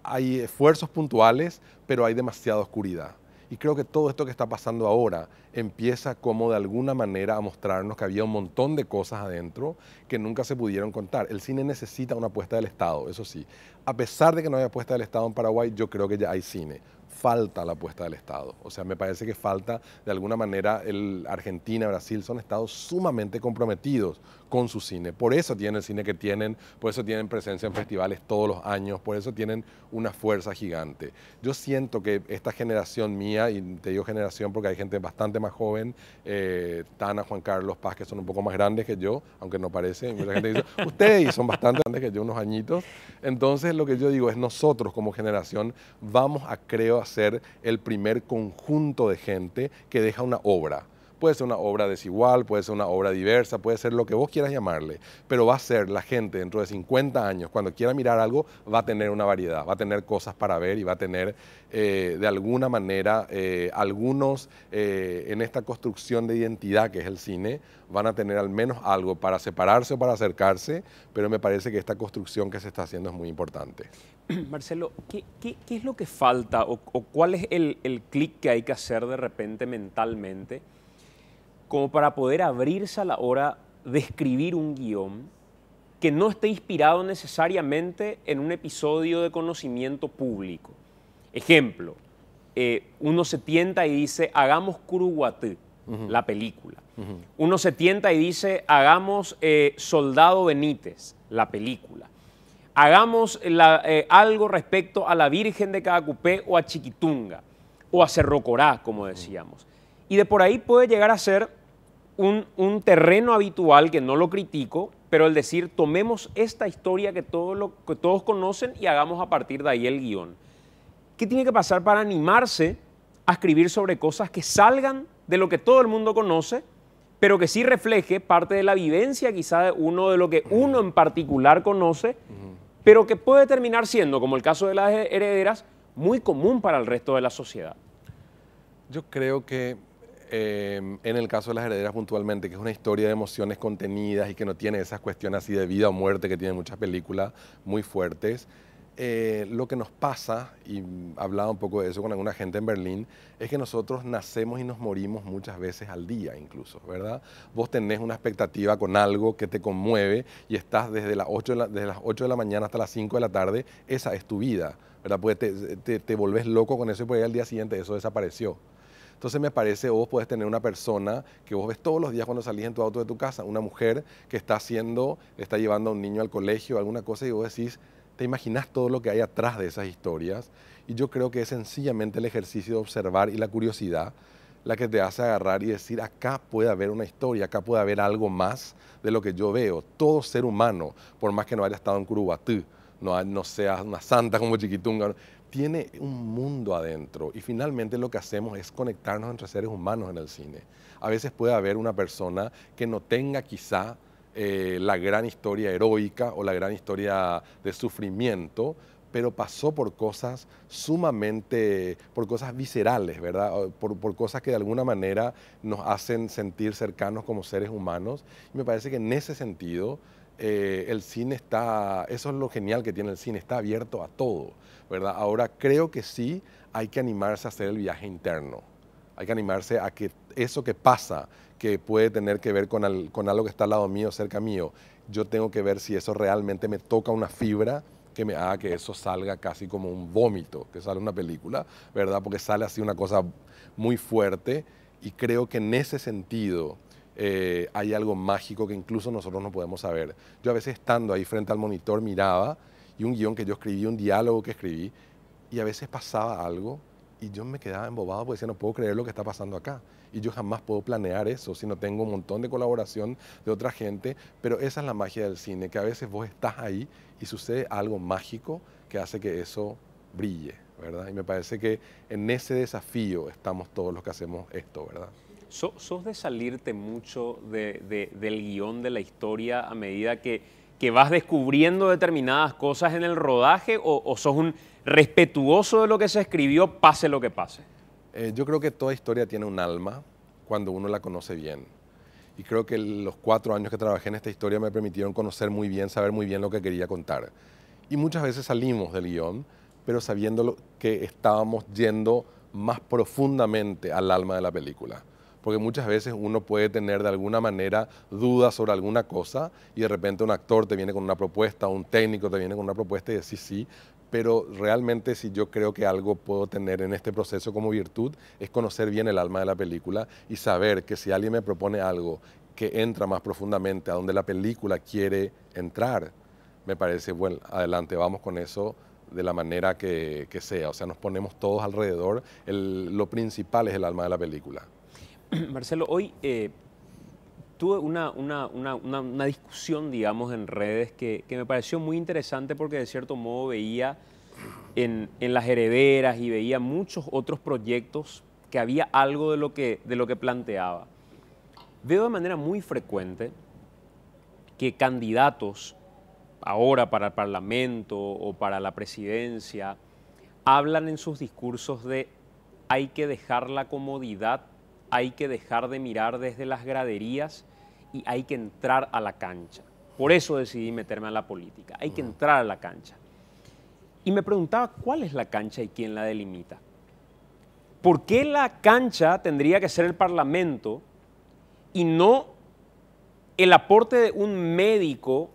hay esfuerzos puntuales, pero hay demasiada oscuridad. Y creo que todo esto que está pasando ahora empieza como de alguna manera a mostrarnos que había un montón de cosas adentro que nunca se pudieron contar. El cine necesita una apuesta del Estado, eso sí. A pesar de que no haya apuesta del Estado en Paraguay, yo creo que ya hay cine falta la apuesta del Estado. O sea, me parece que falta, de alguna manera, el Argentina, Brasil son estados sumamente comprometidos con su cine. Por eso tienen el cine que tienen, por eso tienen presencia en festivales todos los años, por eso tienen una fuerza gigante. Yo siento que esta generación mía, y te digo generación porque hay gente bastante más joven, eh, Tana, Juan Carlos Paz, que son un poco más grandes que yo, aunque no parece, mucha gente dice, ustedes son bastante grandes que yo, unos añitos. Entonces lo que yo digo es, nosotros como generación vamos a, creo, a ser el primer conjunto de gente que deja una obra Puede ser una obra desigual, puede ser una obra diversa, puede ser lo que vos quieras llamarle, pero va a ser la gente dentro de 50 años, cuando quiera mirar algo, va a tener una variedad, va a tener cosas para ver y va a tener eh, de alguna manera eh, algunos eh, en esta construcción de identidad que es el cine, van a tener al menos algo para separarse o para acercarse, pero me parece que esta construcción que se está haciendo es muy importante. Marcelo, ¿qué, es lo que falta o, cuál es el clic que hay que hacer de repente mentalmente? como para poder abrirse a la hora de escribir un guión que no esté inspirado necesariamente en un episodio de conocimiento público. Ejemplo, eh, uno se tienta y dice, hagamos Curuguatú, la película. Uno se tienta y dice, hagamos eh, Soldado Benítez, la película. Hagamos eh, algo respecto a la Virgen de Cagacupé o a Chiquitunga o a Cerrocorá, como decíamos. Y de por ahí puede llegar a ser un, un terreno habitual, que no lo critico, pero el decir, tomemos esta historia que, todo lo, que todos conocen y hagamos a partir de ahí el guión. ¿Qué tiene que pasar para animarse a escribir sobre cosas que salgan de lo que todo el mundo conoce, pero que sí refleje parte de la vivencia quizá de uno, de lo que uno en particular conoce, pero que puede terminar siendo, como el caso de las herederas, muy común para el resto de la sociedad? Yo creo que Em, en el caso de las herederas puntualmente, que es una historia de emociones contenidas y que no tiene esas cuestiones así de vida o muerte que tienen muchas películas muy fuertes, eh, lo que nos pasa, y hablaba un poco de eso con alguna gente en Berlín, es que nosotros nacemos y nos morimos muchas veces al día incluso, ¿verdad? Vos tenés una expectativa con algo que te conmueve y estás desde, las 8 de, la, mañana hasta las 5 de la tarde, esa es tu vida, ¿verdad? Pues te, te volvés loco con eso y por ahí al día siguiente eso desapareció. Entonces me parece, vos podés tener una persona que vos ves todos los días cuando salís en tu auto de tu casa, una mujer que está haciendo, está llevando a un niño al colegio, alguna cosa, y vos decís, te imaginas todo lo que hay atrás de esas historias. Y yo creo que es sencillamente el ejercicio de observar y la curiosidad la que te hace agarrar y decir, acá puede haber una historia, acá puede haber algo más de lo que yo veo. Todo ser humano, por más que no haya estado en Curubatú, no, no seas una santa como Chiquitunga, tiene un mundo adentro y finalmente lo que hacemos es conectarnos entre seres humanos en el cine. A veces puede haber una persona que no tenga quizá eh, la gran historia heroica o la gran historia de sufrimiento, pero pasó por cosas sumamente, por cosas viscerales, ¿verdad? Por, por, cosas que de alguna manera nos hacen sentir cercanos como seres humanos. Y me parece que en ese sentido eh, el cine está, eso es lo genial que tiene el cine, está abierto a todo, ¿verdad? Ahora creo que sí hay que animarse a hacer el viaje interno, hay que animarse a que eso que pasa, que puede tener que ver con, con algo que está al lado mío, cerca mío, yo tengo que ver si eso realmente me toca una fibra que me haga que eso salga casi como un vómito, que sale una película, ¿verdad? Porque sale así una cosa muy fuerte y creo que en ese sentido eh, hay algo mágico que incluso nosotros no podemos saber. Yo a veces estando ahí frente al monitor miraba y un guión que yo escribí, un diálogo que escribí, y a veces pasaba algo y yo me quedaba embobado porque decía, no puedo creer lo que está pasando acá. Y yo jamás puedo planear eso, si no tengo un montón de colaboración de otra gente, pero esa es la magia del cine, que a veces vos estás ahí y sucede algo mágico que hace que eso brille, ¿verdad? Y me parece que en ese desafío estamos todos los que hacemos esto, ¿verdad? ¿Sos de salirte mucho del guión de la historia a medida que, que, vas descubriendo determinadas cosas en el rodaje o, sos un respetuoso de lo que se escribió, pase lo que pase? Eh, yo creo que toda historia tiene un alma cuando uno la conoce bien. Y creo que los cuatro años que trabajé en esta historia me permitieron conocer muy bien, saber muy bien lo que quería contar. Y muchas veces salimos del guión, pero sabiendo que estábamos yendo más profundamente al alma de la película porque muchas veces uno puede tener de alguna manera dudas sobre alguna cosa y de repente un actor te viene con una propuesta, un técnico te viene con una propuesta y decís sí, pero realmente si yo creo que algo puedo tener en este proceso como virtud es conocer bien el alma de la película y saber que si alguien me propone algo que entra más profundamente a donde la película quiere entrar, me parece, bueno, adelante, vamos con eso de la manera que, sea. O sea, nos ponemos todos alrededor. lo principal es el alma de la película. Marcelo, hoy eh, tuve una, discusión, digamos, en redes que, me pareció muy interesante porque de cierto modo veía en, las herederas y veía muchos otros proyectos que había algo de lo que, de lo que planteaba. Veo de manera muy frecuente que candidatos ahora para el Parlamento o para la presidencia hablan en sus discursos de hay que dejar la comodidad hay que dejar de mirar desde las graderías y hay que entrar a la cancha. Por eso decidí meterme a la política, hay que entrar a la cancha. Y me preguntaba cuál es la cancha y quién la delimita. ¿Por qué la cancha tendría que ser el Parlamento y no el aporte de un médico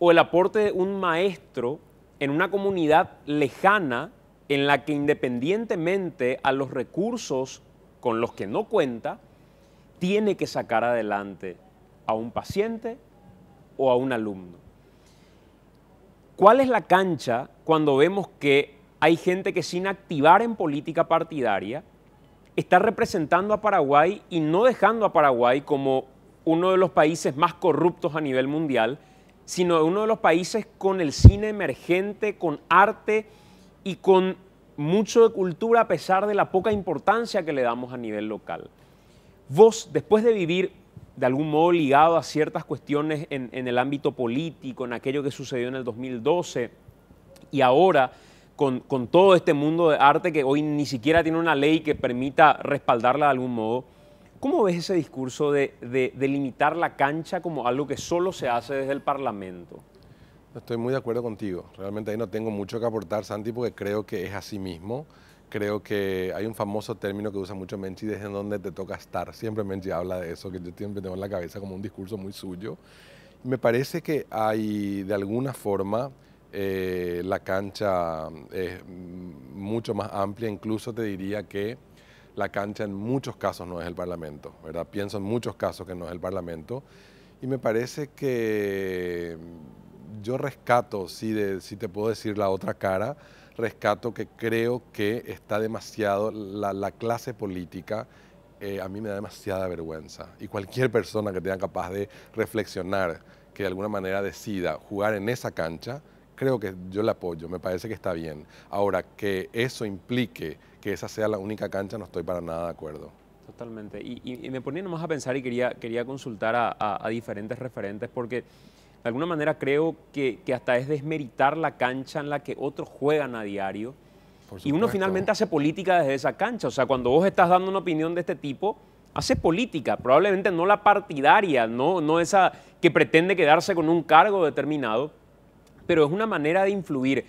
o el aporte de un maestro en una comunidad lejana en la que independientemente a los recursos con los que no cuenta, tiene que sacar adelante a un paciente o a un alumno. ¿Cuál es la cancha cuando vemos que hay gente que sin activar en política partidaria está representando a Paraguay y no dejando a Paraguay como uno de los países más corruptos a nivel mundial, sino uno de los países con el cine emergente, con arte y con mucho de cultura a pesar de la poca importancia que le damos a nivel local. Vos, después de vivir de algún modo ligado a ciertas cuestiones en, el ámbito político, en aquello que sucedió en el 2012 y ahora con, todo este mundo de arte que hoy ni siquiera tiene una ley que permita respaldarla de algún modo. ¿Cómo ves ese discurso de, de, de limitar la cancha como algo que solo se hace desde el Parlamento? Estoy muy de acuerdo contigo. Realmente ahí no tengo mucho que aportar, Santi, porque creo que es así mismo. Creo que hay un famoso término que usa mucho Menchi, desde donde te toca estar. Siempre Menchi habla de eso, que yo siempre tengo en la cabeza como un discurso muy suyo. Me parece que hay, de alguna forma, eh, la cancha es eh, mucho más amplia. Incluso te diría que la cancha en muchos casos no es el Parlamento, ¿verdad? Pienso en muchos casos que no es el Parlamento. Y me parece que yo rescato, si, si te puedo decir la otra cara, rescato que creo que está demasiado, la, clase política eh, a mí me da demasiada vergüenza. Y cualquier persona que tenga capaz de reflexionar, que de alguna manera decida jugar en esa cancha, creo que yo la apoyo, me parece que está bien. Ahora, que eso implique que esa sea la única cancha, no estoy para nada de acuerdo. Totalmente. Y, me ponía nomás a pensar y quería, quería consultar a diferentes referentes porque de alguna manera creo que, hasta es desmeritar la cancha en la que otros juegan a diario. Y uno finalmente hace política desde esa cancha. O sea, cuando vos estás dando una opinión de este tipo, hace política, probablemente no la partidaria, no, no esa que pretende quedarse con un cargo determinado, pero es una manera de influir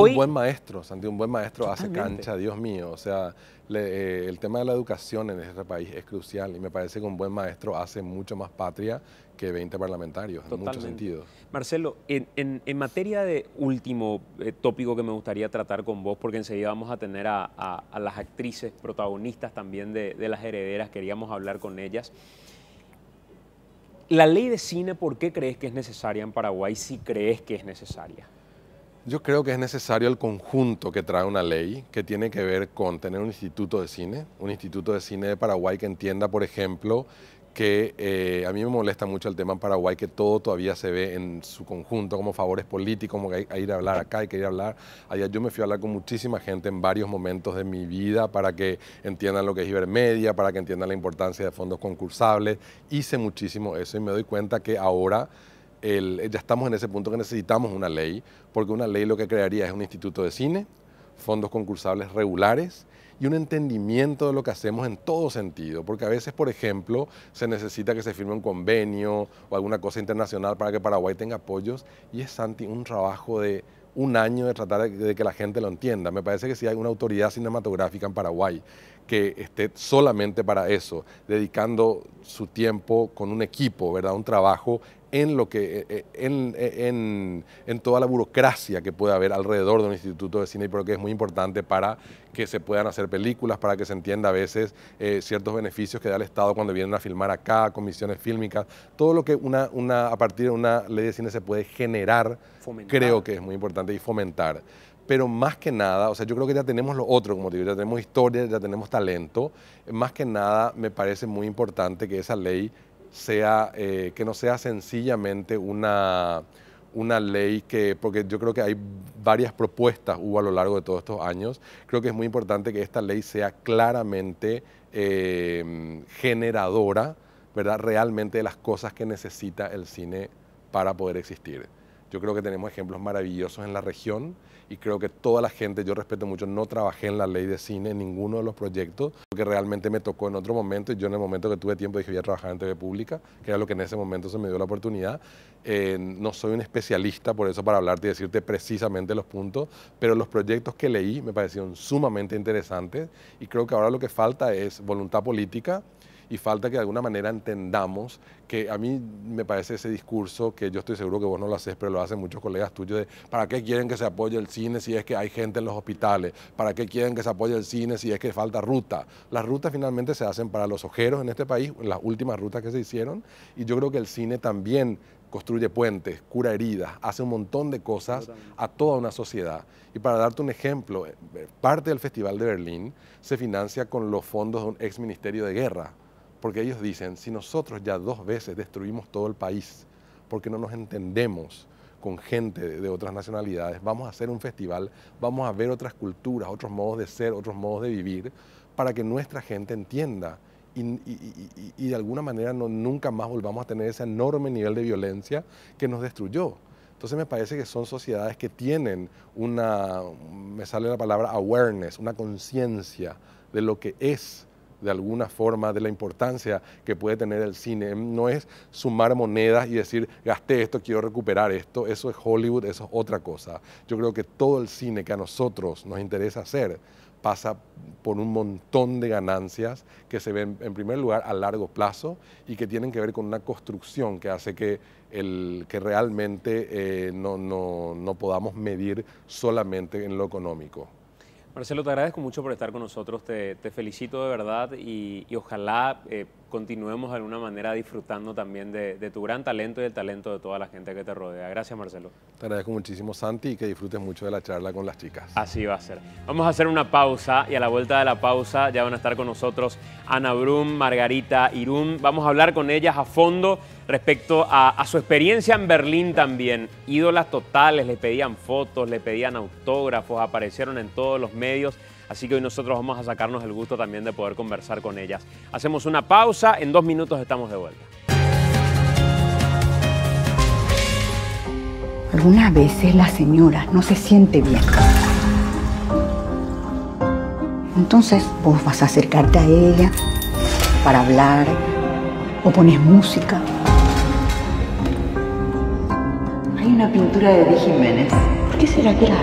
un buen maestro, Santi, un buen maestro hace cancha, Dios mío. O sea, eh, el tema de la educación en este país es crucial y me parece que un buen maestro hace mucho más patria que 20 parlamentarios, en muchos sentidos. Marcelo, en, materia de último eh, tópico que me gustaría tratar con vos, porque enseguida vamos a tener a, las actrices protagonistas también de, de las herederas, queríamos hablar con ellas. ¿La ley de cine por qué crees que es necesaria en Paraguay si crees que es necesaria? Yo creo que es necesario el conjunto que trae una ley que tiene que ver con tener un instituto de cine, un instituto de cine de Paraguay que entienda, por ejemplo, que eh, a mí me molesta mucho el tema en Paraguay, que todo todavía se ve en su conjunto como favores políticos, como que hay, ir a hablar acá, hay que ir a hablar allá. Yo me fui a hablar con muchísima gente en varios momentos de mi vida para que entiendan lo que es Ibermedia, para que entiendan la importancia de fondos concursables. Hice muchísimo eso y me doy cuenta que ahora ya estamos en ese punto que necesitamos una ley, porque una ley lo que crearía es un instituto de cine, fondos concursables regulares y un entendimiento de lo que hacemos en todo sentido, porque a veces, por ejemplo, se necesita que se firme un convenio o alguna cosa internacional para que Paraguay tenga apoyos y es un trabajo de un año de tratar de que la gente lo entienda. Me parece que si hay una autoridad cinematográfica en Paraguay que esté solamente para eso, dedicando su tiempo con un equipo, ¿verdad? Un trabajo en, lo que, eh, eh, eh, en, toda la burocracia que puede haber alrededor de un instituto de cine, y creo que es muy importante para que se puedan hacer películas, para que se entienda a veces ciertos beneficios que da el Estado cuando vienen a filmar acá, comisiones fílmicas, todo lo que una, una, a partir de una ley de cine se puede generar, creo que es muy importante y fomentar pero más que nada, o sea, yo creo que ya tenemos lo otro, como digo, ya tenemos historia, ya tenemos talento, más que nada me parece muy importante que esa ley sea, eh, que no sea sencillamente una, ley que, porque yo creo que hay varias propuestas hubo a lo largo de todos estos años, creo que es muy importante que esta ley sea claramente eh, generadora, ¿verdad? Realmente de las cosas que necesita el cine para poder existir. Yo creo que tenemos ejemplos maravillosos en la región y creo que toda la gente, yo respeto mucho, no trabajé en la ley de cine en ninguno de los proyectos, porque realmente me tocó en otro momento y yo en el momento que tuve tiempo dije voy a trabajar en TV Pública, que era lo que en ese momento se me dio la oportunidad. Eh, no soy un especialista por eso para hablarte y decirte precisamente los puntos, pero los proyectos que leí me parecieron sumamente interesantes y creo que ahora lo que falta es voluntad política y falta que de alguna manera entendamos que a mí me parece ese discurso que yo estoy seguro que vos no lo haces, pero lo hacen muchos colegas tuyos de ¿para qué quieren que se apoye el cine si es que hay gente en los hospitales? ¿Para qué quieren que se apoye el cine si es que falta ruta? Las rutas finalmente se hacen para los ojeros en este país, las últimas rutas que se hicieron y yo creo que el cine también construye puentes, cura heridas, hace un montón de cosas a toda una sociedad. Y para darte un ejemplo, eh, eh, parte del Festival de Berlín se financia con los fondos de un ex Ministerio de Guerra. Porque ellos dicen, si nosotros ya dos veces destruimos todo el país, porque no nos entendemos con gente de otras nacionalidades, vamos a hacer un festival, vamos a ver otras culturas, otros modos de ser, otros modos de vivir, para que nuestra gente entienda y, de alguna manera no, nunca más volvamos a tener ese enorme nivel de violencia que nos destruyó. Entonces me parece que son sociedades que tienen una, me sale la palabra awareness, una conciencia de lo que es de alguna forma de la importancia que puede tener el cine. No es sumar monedas y decir, gasté esto, quiero recuperar esto. Eso es Hollywood, eso es otra cosa. Yo creo que todo el cine que a nosotros nos interesa hacer pasa por un montón de ganancias que se ven en primer lugar a largo plazo y que tienen que ver con una construcción que hace que, el, que realmente eh, no, no podamos medir solamente en lo económico. Marcelo, te agradezco mucho por estar con nosotros, te, felicito de verdad y, ojalá eh, continuemos de alguna manera disfrutando también de, tu gran talento y del talento de toda la gente que te rodea. Gracias, Marcelo. Te agradezco muchísimo, Santi, y que disfrutes mucho de la charla con las chicas. Así va a ser. Vamos a hacer una pausa y a la vuelta de la pausa ya van a estar con nosotros Ana Brum, Margarita Irún. Vamos a hablar con ellas a fondo respecto a, a, su experiencia en Berlín también. Ídolas totales, le pedían fotos, le pedían autógrafos, aparecieron en todos los medios. Así que hoy nosotros vamos a sacarnos el gusto también de poder conversar con ellas. Hacemos una pausa, en dos minutos estamos de vuelta. Algunas veces la señora no se siente bien. Entonces vos vas a acercarte a ella para hablar o pones música. Hay una pintura de Di Jiménez. ¿Por qué será que la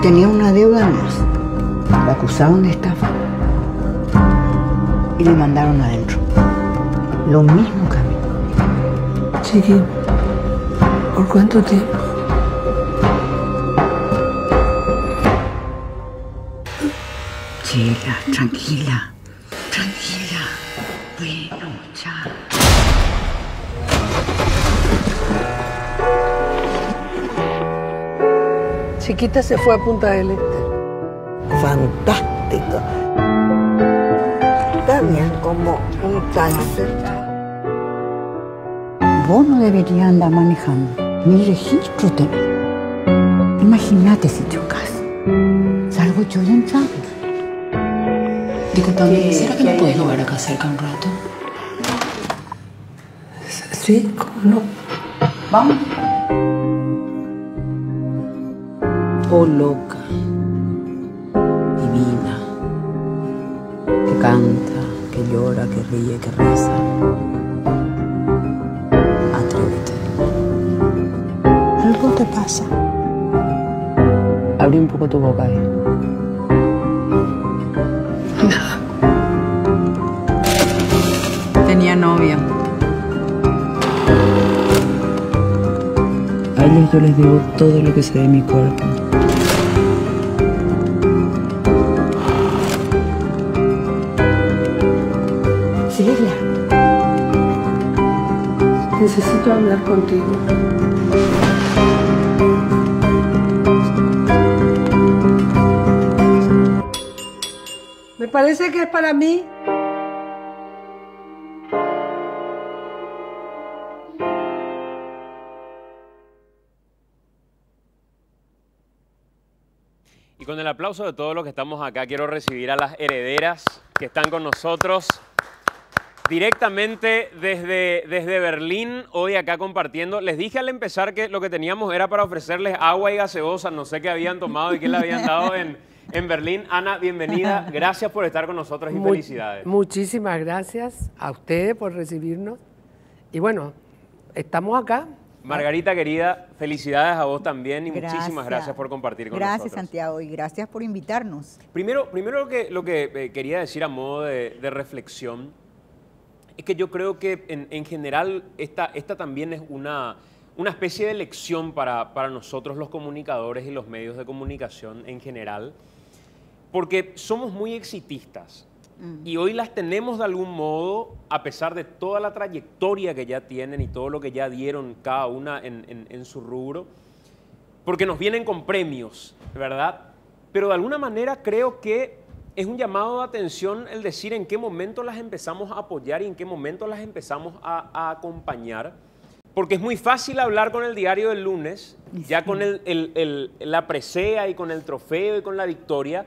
tenía una deuda más. La acusaron de estafa y le mandaron adentro. Lo mismo que a mí. Chiqui, ¿por cuánto tiempo? Chela, tranquila. chiquita se fue a Punta del Este. Fantástico. También como un cáncer. Vos no deberías andar manejando. Ni registro también. Imagínate si chocas. Salgo yo y Digo, ¿también ¿será que me puedes llevar acá cerca un rato? Sí, cómo no. Vamos. Oh, loca, divina, que canta, que llora, que ríe, que reza. Atrévete. Algo te pasa. Abre un poco tu boca ahí. Tenía novia. A ellos yo les digo todo lo que sé de mi cuerpo. Necesito hablar contigo. Me parece que es para mí. Y con el aplauso de todos los que estamos acá, quiero recibir a las herederas que están con nosotros. Directamente desde, desde Berlín, hoy acá compartiendo. Les dije al empezar que lo que teníamos era para ofrecerles agua y gaseosa, no sé qué habían tomado y qué le habían dado en, Berlín. Ana, bienvenida, gracias por estar con nosotros y felicidades. Muchísimas gracias a ustedes por recibirnos. Y bueno, estamos acá. Margarita querida, felicidades a vos también y muchísimas gracias por compartir con nosotros. Gracias Santiago y gracias por invitarnos. Primero, primero lo que, lo que eh, quería decir a modo de reflexión es que yo creo que en, general esta, también es una, una especie de lección para, para, nosotros los comunicadores y los medios de comunicación en general, porque somos muy exitistas mm. y hoy las tenemos de algún modo, a pesar de toda la trayectoria que ya tienen y todo lo que ya dieron cada una en, en su rubro, porque nos vienen con premios, ¿verdad? Pero de alguna manera creo que es un llamado de atención el decir en qué momento las empezamos a apoyar y en qué momento las empezamos a, acompañar, porque es muy fácil hablar con el diario del lunes, ya con la presea y con el trofeo y con la victoria,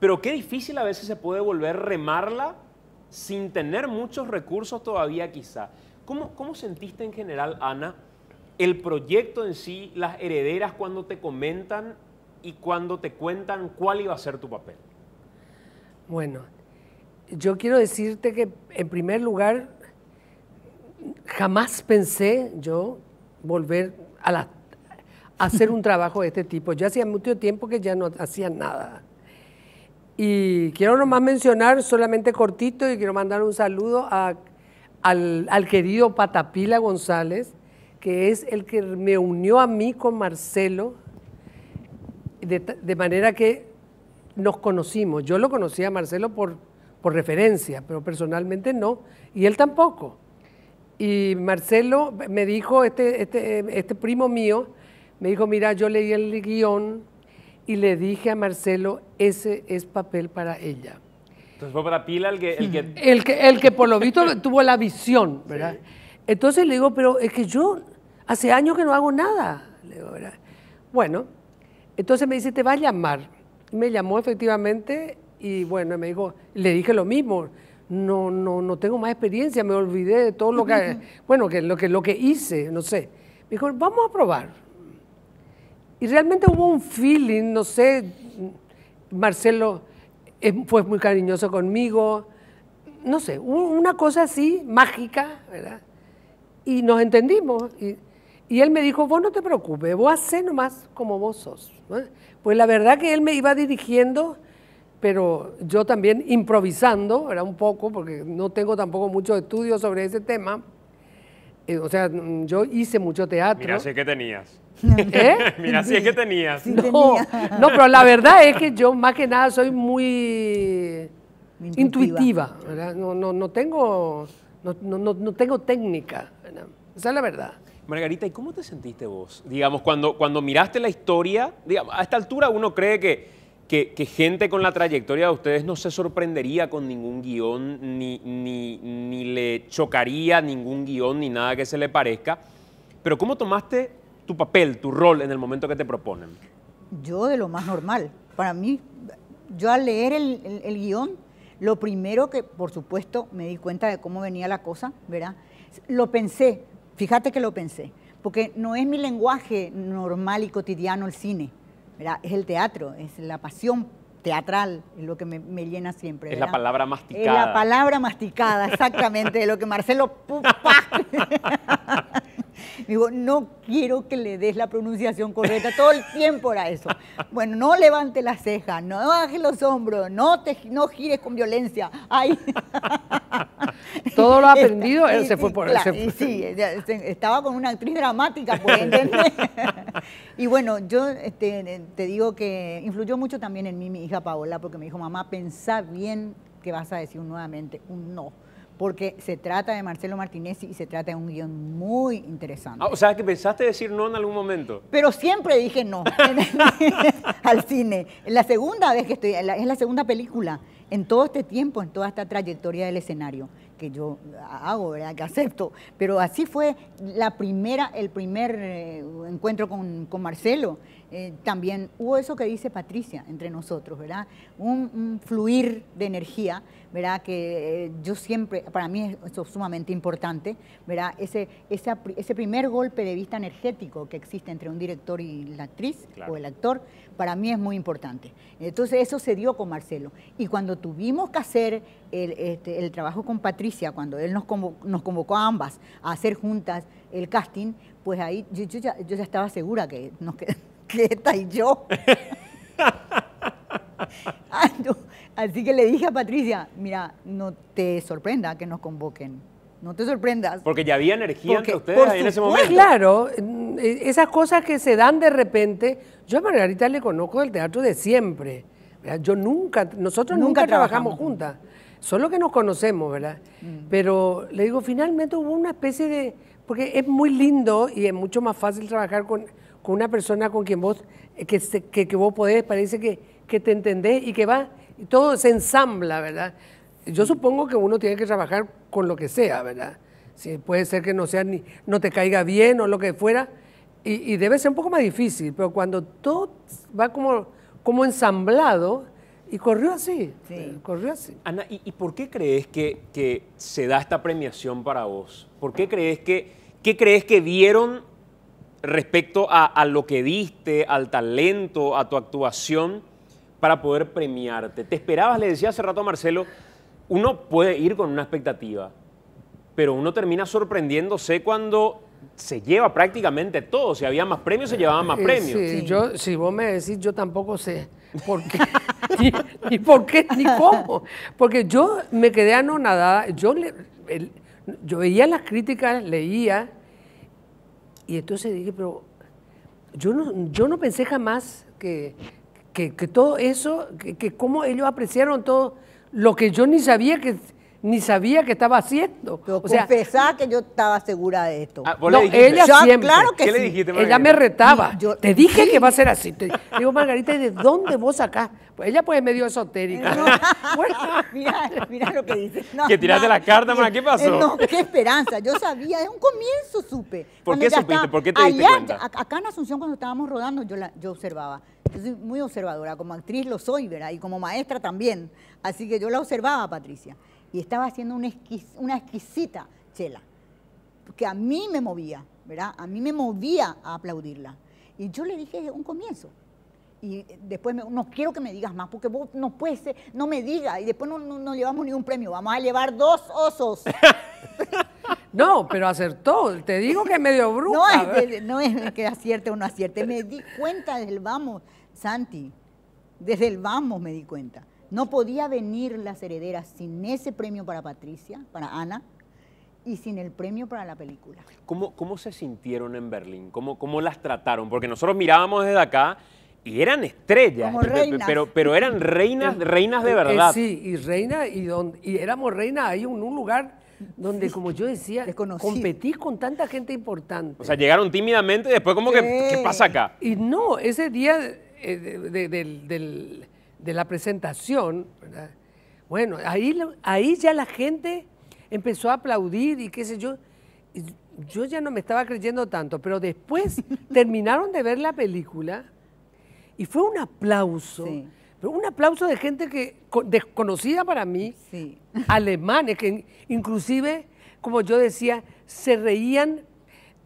pero qué difícil a veces se puede volver remarla sin tener muchos recursos todavía quizá. ¿Cómo, cómo sentiste en general, Ana, el proyecto en sí, las herederas cuando te comentan y cuando te cuentan cuál iba a ser tu papel? Bueno, yo quiero decirte que en primer lugar, jamás pensé yo volver a, hacer un trabajo de este tipo. Yo hacía mucho tiempo que ya no hacía nada. Y quiero nomás mencionar, solamente cortito, y quiero mandar un saludo al, querido Patapila González, que es el que me unió a mí con Marcelo, de manera que nos conocimos. Yo lo conocí a Marcelo por, por referencia, pero personalmente no, y él tampoco. Y Marcelo me dijo, este, este, este, primo mío, me dijo, mira, yo leí el guión y le dije a Marcelo, ese es papel para ella. Entonces fue para Pila el que... El que, por lo visto tuvo la visión, ¿verdad? Entonces le digo, pero es que yo hace años que no hago nada. Le Bueno, entonces me dice, te va a llamar. Me llamó efectivamente y bueno, me dijo, le dije lo mismo, no, no, tengo más experiencia, me olvidé de todo lo que, bueno, que lo que, lo que hice, no sé. Me dijo, vamos a probar. Y realmente hubo un feeling, no sé, Marcelo eh, fue muy cariñoso conmigo, no sé, una cosa así, mágica, ¿verdad? Y nos entendimos. Y y él me dijo, vos no te preocupes, vos hacé nomás como vos sos. Pues la verdad que él me iba dirigiendo, pero yo también improvisando, era un poco, porque no tengo tampoco mucho estudio sobre ese tema. Eh, o sea, mm, yo hice mucho teatro. Mira, sé que tenías. ¿Eh? Mira, sí, si es que tenías. ¿Eh? no, no, pero la verdad es que yo más que nada soy muy intuitiva, ¿verdad? No, no, no, tengo, no, no, no tengo técnica, ¿verdad? esa es la verdad. Margarita, ¿y cómo te sentiste vos? Digamos, cuando, cuando miraste la historia, a esta altura uno cree que, que, gente con la trayectoria de ustedes no se sorprendería con ningún guión, ni, le chocaría ningún guión, ni nada que se le parezca. Pero ¿cómo tomaste tu papel, tu rol en el momento que te proponen? Yo de lo más normal. Para mí, yo al leer el, el, el guión, lo primero que, por supuesto, me di cuenta de cómo venía la cosa, ¿verdad? Lo pensé, Fíjate que lo pensé, porque no es mi lenguaje normal y cotidiano el cine, es el teatro, es la pasión teatral, es lo que me, llena siempre. Es la palabra masticada. Es la palabra masticada, exactamente, de lo que Marcelo... Me dijo, no quiero que le des la pronunciación correcta, todo el tiempo era eso. Bueno, no levante las cejas, no bajes los hombros, no, te, no gires con violencia. Ay. Todo lo ha aprendido, él se fue por él Sí, estaba con una actriz dramática, por pues, y bueno, yo este, te digo que influyó mucho también en mí mi hija Paola, porque me dijo, mamá, pensá bien que vas a decir nuevamente un no porque se trata de Marcelo Martínez y se trata de un guión muy interesante. Ah, o sea, que pensaste decir no en algún momento. Pero siempre dije no al cine. La segunda vez que estoy, es la segunda película en todo este tiempo, en toda esta trayectoria del escenario que yo hago, ¿verdad? que acepto. Pero así fue la primera, el primer eh, encuentro con, con Marcelo eh, también hubo eso que dice Patricia entre nosotros, ¿verdad? Un, fluir de energía, ¿verdad? Que eh, yo siempre, para mí es sumamente importante, ¿verdad? Ese, ese primer golpe de vista energético que existe entre un director y la actriz o el actor, para mí es muy importante. Entonces eso se dio con Marcelo. Y cuando tuvimos que hacer el, este, el trabajo con Patricia, cuando él nos convocó, nos convocó a ambas a hacer juntas el casting, pues ahí yo, ya, yo ya estaba segura que nos quedamos y yo. Así que le dije a Patricia, mira, no te sorprenda que nos convoquen. No te sorprendas. Porque ya había energía entre ustedes en ese momento. Claro, mm, e, esas cosas que se dan de repente. Yo a Margarita le conozco del teatro de siempre. Yo nunca, nosotros nunca, trabajamos, juntas. Solo que nos conocemos, ¿verdad? Mm. Pero le digo, finalmente hubo una especie de. Porque es muy lindo y es mucho más fácil trabajar con con una persona con quien vos, eh, que, que, vos podés, parece que, que te entendés y que va, y todo se ensambla, ¿verdad? Yo supongo que uno tiene que trabajar con lo que sea, ¿verdad? si puede ser que no, sea ni, no te caiga bien o lo que fuera, y, y, debe ser un poco más difícil, pero cuando todo va como, como ensamblado, y corrió así, sí. Eh, corrió así. Ana, ¿y, ¿y, por qué crees que, que se da esta premiación para vos? ¿Por qué crees que, qué crees que vieron respecto a, lo que diste, al talento, a tu actuación para poder premiarte. Te esperabas, le decía hace rato a Marcelo, uno puede ir con una expectativa, pero uno termina sorprendiéndose cuando se lleva prácticamente todo. Si había más premios, se llevaban más eh, premios. Sí, Yo, si vos me decís, yo tampoco sé por qué, ni, por qué, ni cómo. Porque yo me quedé anonadada. Yo, le, yo veía las críticas, leía, y entonces dije, pero yo no, yo no pensé jamás que, todo eso, que, que, cómo ellos apreciaron todo lo que yo ni sabía que, ni sabía qué estaba haciendo. o sea, que yo estaba segura de esto. Ah, no, ella Claro que Ella me retaba. te dije que va a ser así. Te digo, Margarita, de dónde vos acá? Pues ella pues medio esotérica. mira, lo que dice. que tiraste la carta, ¿qué eh, pasó? No, qué esperanza. Yo sabía, es un comienzo supe. ¿Por qué supiste? ¿Por qué te diste cuenta? Acá en Asunción, cuando estábamos rodando, yo, yo observaba. Yo soy muy observadora, como actriz lo soy, ¿verdad? Y como maestra también. Así que yo la observaba, Patricia y estaba haciendo una, exquisita chela, que a mí me movía, ¿verdad? A mí me movía a aplaudirla. Y yo le dije un comienzo, y después no quiero que me digas más, porque vos no puedes, no me digas, y después no, llevamos ni un premio, vamos a llevar dos osos. no, pero acertó, te digo que es medio bruto. No, es, no es que acierte o no acierte, me di cuenta desde el vamos, Santi, desde el vamos me di cuenta. No podía venir las herederas sin ese premio para Patricia, para Ana, y sin el premio para la película. ¿Cómo, cómo se sintieron en Berlín? ¿Cómo, ¿Cómo las trataron? Porque nosotros mirábamos desde acá y eran estrellas. reinas. Pero, pero eran reinas, eh, reinas de eh, eh, verdad. sí, y reinas, y, éramos reinas ahí en un lugar donde, como yo decía, competís con tanta gente importante. O sea, llegaron tímidamente y después como que, ¿qué pasa acá? Y no, ese día del de la presentación, bueno, ahí, ahí ya la gente empezó a aplaudir y qué sé yo. yo ya no me estaba creyendo tanto, pero después terminaron de ver la película y fue un aplauso. Pero un aplauso de gente que desconocida para mí, alemanes, que inclusive, como yo decía, se reían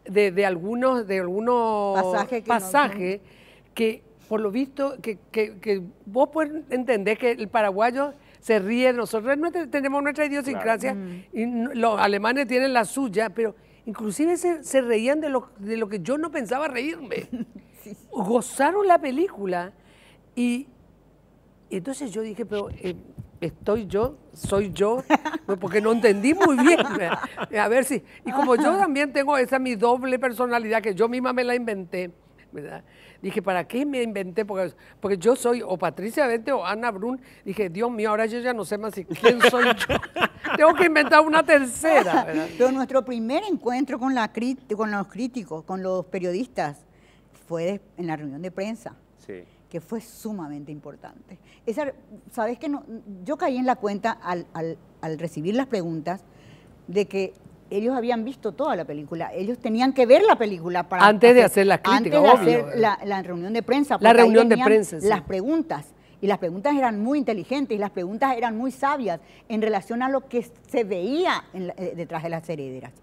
de, algunos, de algunos pasajes que por lo visto, que, vos puedes entender que el paraguayo se ríe, nosotros tenemos nuestra idiosincrasia mm. y los alemanes tienen la suya, pero inclusive se, reían de lo, de lo, que yo no pensaba reírme. Gozaron la película y, entonces yo dije, pero eh, estoy yo, soy yo, porque no entendí muy bien. A ver si, y como yo también tengo esa mi doble personalidad que yo misma me la inventé, ¿verdad? Dije, ¿para qué me inventé? Porque, yo soy o Patricia Vente o Ana Brun. Dije, Dios mío, ahora yo ya no sé más quién soy yo. Tengo que inventar una tercera. Pero nuestro primer encuentro con, los críticos, con los periodistas, fue en la reunión de prensa. que fue sumamente importante. Esa, Sabes que yo caí en la cuenta al recibir las preguntas de que ellos habían visto toda la película, ellos tenían que ver la película para... Antes de hacer las críticas, Antes de hacer eh. la, reunión de prensa. La reunión de prensa, Las preguntas, y las preguntas eran muy inteligentes, y las preguntas eran muy sabias en relación a lo que se veía eh, detrás de las herederas.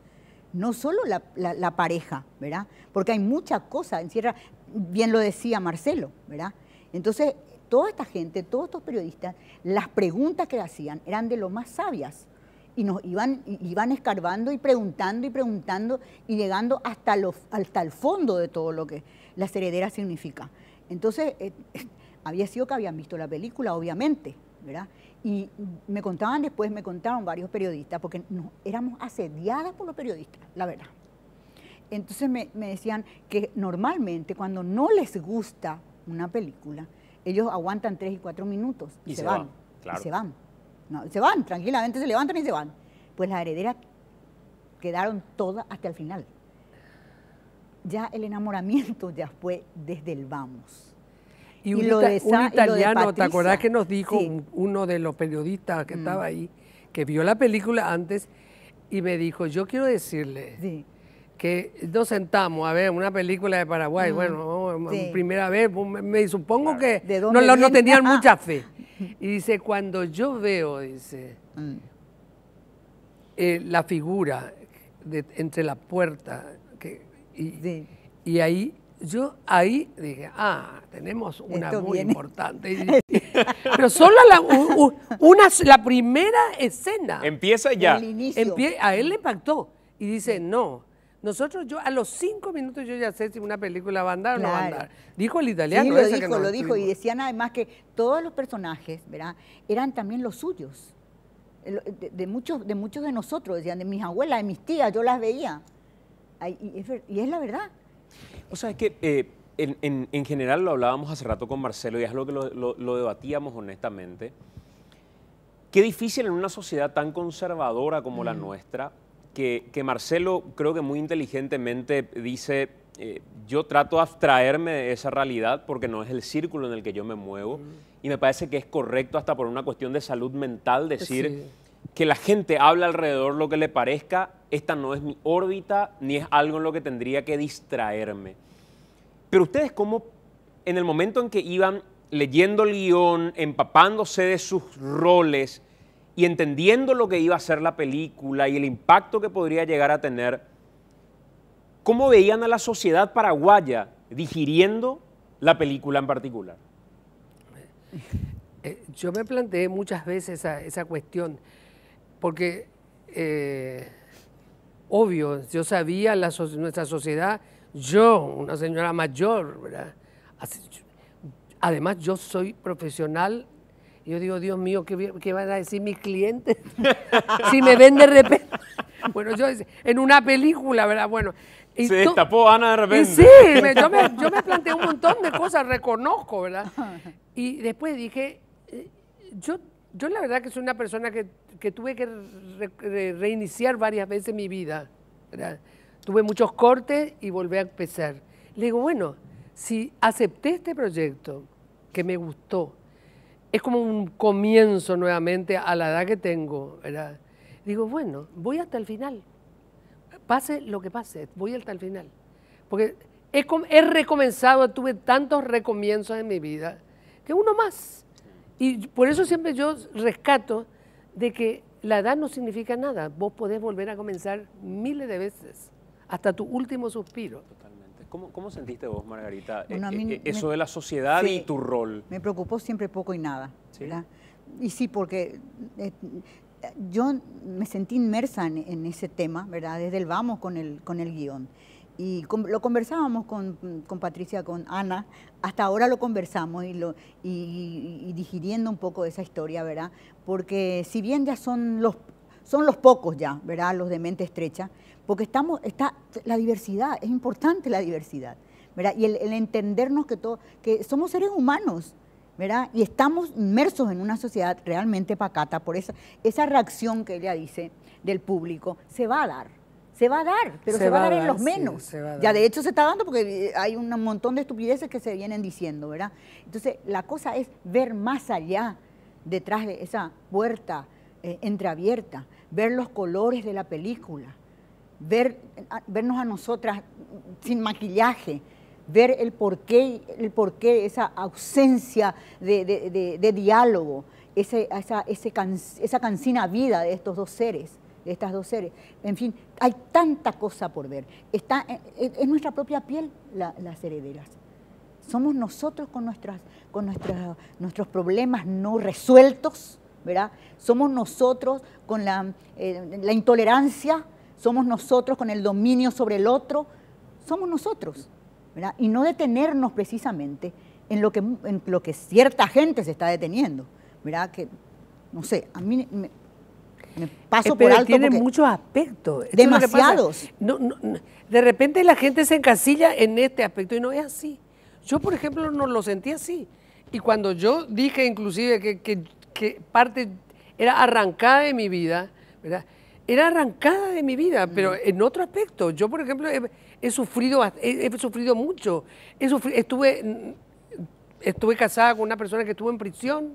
No solo la, pareja, ¿verdad? Porque hay mucha cosa, encierra, bien lo decía Marcelo, ¿verdad? Entonces, toda esta gente, todos estos periodistas, las preguntas que hacían eran de lo más sabias y nos iban, iban escarbando y preguntando y preguntando y llegando hasta, lo, hasta el fondo de todo lo que las herederas significa. Entonces, eh, había sido que habían visto la película, obviamente, ¿verdad? Y me contaban después, me contaban varios periodistas, porque éramos asediadas por los periodistas, la verdad. Entonces me, decían que normalmente cuando no les gusta una película, ellos aguantan tres y cuatro minutos y, se, van. Y se van. No, se van, tranquilamente se levantan y se van. Pues las herederas quedaron todas hasta el final. Ya el enamoramiento ya fue desde el vamos. Y, un, lo italiano, ¿te acordás que nos dijo uno de los periodistas que mm. estaba ahí, que vio la película antes y me dijo, yo quiero decirle que nos sentamos a ver una película de Paraguay, bueno, primera vez, pues, me supongo que no, tenían mucha fe. Y dice, cuando yo veo, dice, mm. eh, la figura entre la puerta y, ahí yo ahí dije, ah, tenemos una muy importante. Pero solo la, una, la primera escena. Empieza ya. al inicio. a él le impactó y dice, no, nosotros, yo a los cinco minutos yo ya sé si una película va a andar o no va a andar. Dijo el italiano. Sí, lo dijo, lo dijo. Y decían además que todos los personajes, ¿verdad? Eran también los suyos. De, muchos, de muchos de nosotros, decían, de mis abuelas, de mis tías, yo las veía. y, es, la verdad. O sea, es que eh, en, general lo hablábamos hace rato con Marcelo y es lo que lo, debatíamos honestamente. Qué difícil en una sociedad tan conservadora como la mm. nuestra que, Marcelo creo que muy inteligentemente dice, eh, yo trato de abstraerme de esa realidad porque no es el círculo en el que yo me muevo. Mm. Y me parece que es correcto hasta por una cuestión de salud mental decir que la gente habla alrededor lo que le parezca, esta no es mi órbita ni es algo en lo que tendría que distraerme. Pero ustedes cómo, en el momento en que iban leyendo el guión, empapándose de sus roles, y entendiendo lo que iba a ser la película y el impacto que podría llegar a tener, ¿cómo veían a la sociedad paraguaya digiriendo la película en particular? Eh, yo me planteé muchas veces esa, cuestión, porque eh, obvio, yo sabía nuestra sociedad, yo, una señora mayor, además yo soy profesional yo digo, Dios mío, ¿qué, van a decir mis clientes? si me ven de repente. Bueno, yo en una película, ¿verdad? Bueno. se destapó Ana de repente. sí, yo, me, planteé un montón de cosas, reconozco, ¿verdad? Y después dije, eh, yo, yo la verdad que soy una persona que, tuve que reiniciar varias veces mi vida, ¿verdad? Tuve muchos cortes y volví a empezar. Le digo, bueno, si acepté este proyecto que me gustó, es como un comienzo nuevamente a la edad que tengo. Digo, bueno, voy hasta el final. Pase lo que pase, voy hasta el final. Porque he, he recomenzado, tuve tantos recomienzos en mi vida, que uno más. Y por eso siempre yo rescato de que la edad no significa nada. Vos podés volver a comenzar miles de veces, hasta tu último suspiro. ¿Cómo, cómo sentiste vos, Margarita, eh, eh, eso de la sociedad y tu rol? Me preocupó siempre poco y nada. ¿verdad? Y sí, porque eh, yo me sentí inmersa en, ese tema, ¿verdad? Desde el vamos con el, con el guión. Y lo conversábamos con, con, Patricia, con Ana, hasta ahora lo conversamos y, digiriendo un poco de esa historia, ¿verdad? Porque si bien ya son los, son los pocos ya, ¿verdad? Los de mente estrecha, porque estamos, está, la diversidad, es importante la diversidad, ¿verdad? Y el, entendernos que, todo, que somos seres humanos, ¿verdad? Y estamos inmersos en una sociedad realmente pacata, por esa, esa reacción que ella dice del público, se va a dar, se va a dar, pero se, va, a dar en los menos. ya de hecho se está dando porque hay un montón de estupideces que se vienen diciendo, ¿verdad? Entonces la cosa es ver más allá, detrás de esa puerta eh, entreabierta, ver los colores de la película, ver, vernos a nosotras sin maquillaje, ver el porqué, el esa ausencia de, diálogo, esa, cansina vida de estos dos seres, de estas dos seres. En fin, hay tanta cosa por ver. Está, eh, eh, es nuestra propia piel las herederas. Somos nosotros con, nuestras, con nuestros problemas no resueltos, ¿verdad? Somos nosotros con la eh, intolerancia, somos nosotros con el dominio sobre el otro, somos nosotros, ¿verdad? Y no detenernos precisamente en lo que, en lo que cierta gente se está deteniendo, ¿verdad? Que, no sé, a mí me, paso eh, por alto. Tiene muchos aspectos. demasiados. No, no, de repente la gente se encasilla en este aspecto y no es así. Yo, por ejemplo, no lo sentí así. Y cuando yo dije inclusive que, que parte era arrancada de mi vida, ¿verdad? era arrancada de mi vida, pero en otro aspecto. Yo, por ejemplo, he, sufrido, he, sufrido mucho. estuve, mm, estuve casada con una persona que estuvo en prisión.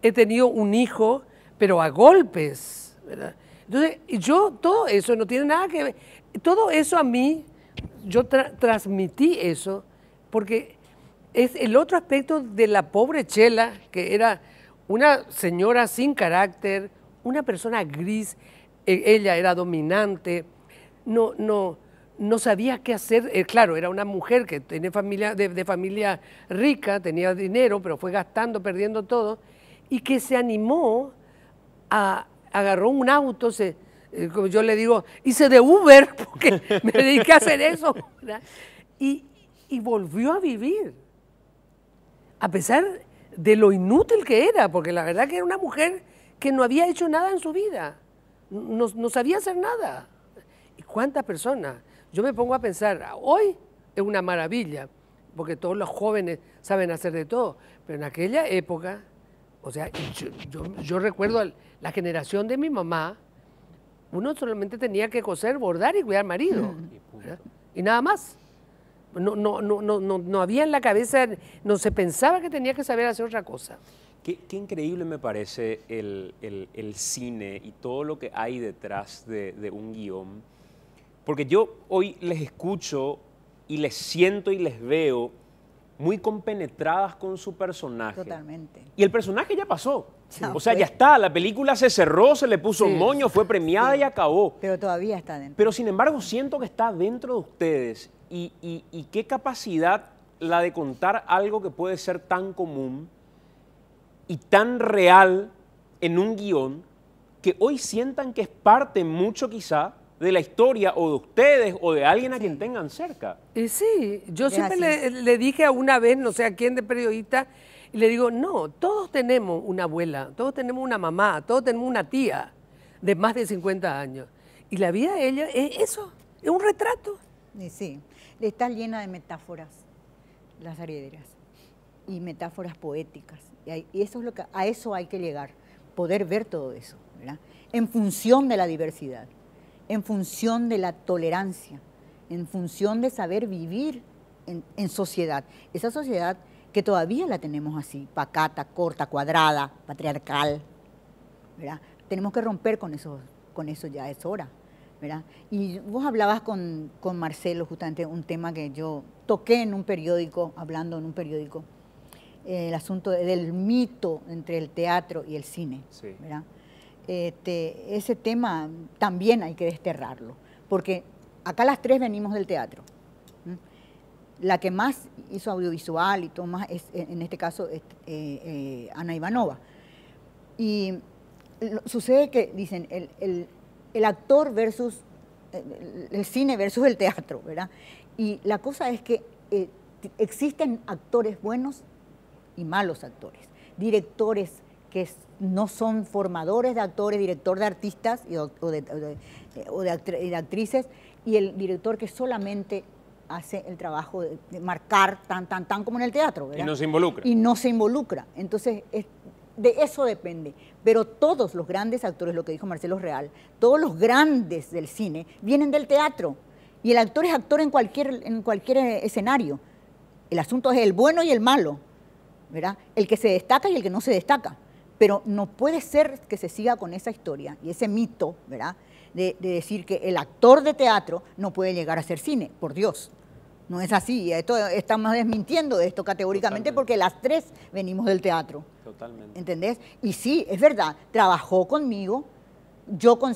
He tenido un hijo, pero a golpes. ¿verdad? Entonces, yo todo eso no tiene nada que ver. Todo eso a mí, yo transmití eso, porque es el otro aspecto de la pobre Chela, que era una señora sin carácter, una persona gris e, ella era dominante, no, no, no sabía qué hacer. Eh, claro, era una mujer que tenía familia, de, familia rica, tenía dinero, pero fue gastando, perdiendo todo, y que se animó a agarró un auto, se, eh, yo le digo, hice de Uber, porque me dediqué a hacer eso, y, y volvió a vivir. A pesar de lo inútil que era, porque la verdad que era una mujer que no había hecho nada en su vida no, sabía hacer nada. ¿Y cuántas personas? Yo me pongo a pensar, hoy es una maravilla, porque todos los jóvenes saben hacer de todo, pero en aquella época, o sea, yo, recuerdo la generación de mi mamá, uno solamente tenía que coser, bordar y cuidar marido. Mm. Y, nada más. no había en la cabeza, no se pensaba que tenía que saber hacer otra cosa. Qué, increíble me parece el, cine y todo lo que hay detrás de, un guión. Porque yo hoy les escucho y les siento y les veo muy compenetradas con su personaje. Totalmente. Y el personaje ya pasó. o sea, ya pues. está, la película se cerró, se le puso un moño, fue premiada y acabó. Pero todavía está dentro. Pero sin embargo siento que está dentro de ustedes y, y qué capacidad la de contar algo que puede ser tan común y tan real en un guión que hoy sientan que es parte mucho quizá de la historia o de ustedes o de alguien a quien tengan cerca. sí, yo siempre le, dije a una vez, no sé a quién de periodista, y le digo, no, todos tenemos una abuela, todos tenemos una mamá, todos tenemos una tía de más de 50 años. Y la vida de ella es eso, es un retrato. Y sí, está llena de metáforas, las herederas, y metáforas poéticas. Y, eso es lo que, a eso hay que llegar, poder ver todo eso, En función de la diversidad, en función de la tolerancia, en función de saber vivir en, sociedad. Esa sociedad que todavía la tenemos así, pacata, corta, cuadrada, patriarcal, Tenemos que romper con eso, con eso ya es hora, Y vos hablabas con, con Marcelo justamente un tema que yo toqué en un periódico, hablando en un periódico, el asunto del mito entre el teatro y el cine. ¿verdad? Este, ese tema también hay que desterrarlo, porque acá las tres venimos del teatro. La que más hizo audiovisual y todo más es, en este caso, eh, eh, Ana Ivanova. Y sucede que, dicen, el, actor versus el, cine versus el teatro, ¿verdad? Y la cosa es que eh, existen actores buenos y malos actores, directores que no son formadores de actores, director de artistas y, o, de, actrices, y el director que solamente hace el trabajo de, marcar tan, tan, tan como en el teatro. Y no se involucra. Y no se involucra. Entonces, de eso depende. Pero todos los grandes actores, lo que dijo Marcelo Real, todos los grandes del cine vienen del teatro. Y el actor es actor en cualquier, en cualquier eh, escenario. El asunto es el bueno y el malo. El que se destaca y el que no se destaca. Pero no puede ser que se siga con esa historia y ese mito, ¿verdad? De, decir que el actor de teatro no puede llegar a ser cine, por Dios. No es así, esto estamos desmintiendo esto categóricamente porque las tres venimos del teatro. Totalmente. ¿Entendés? Y sí, es verdad, trabajó conmigo, yo con,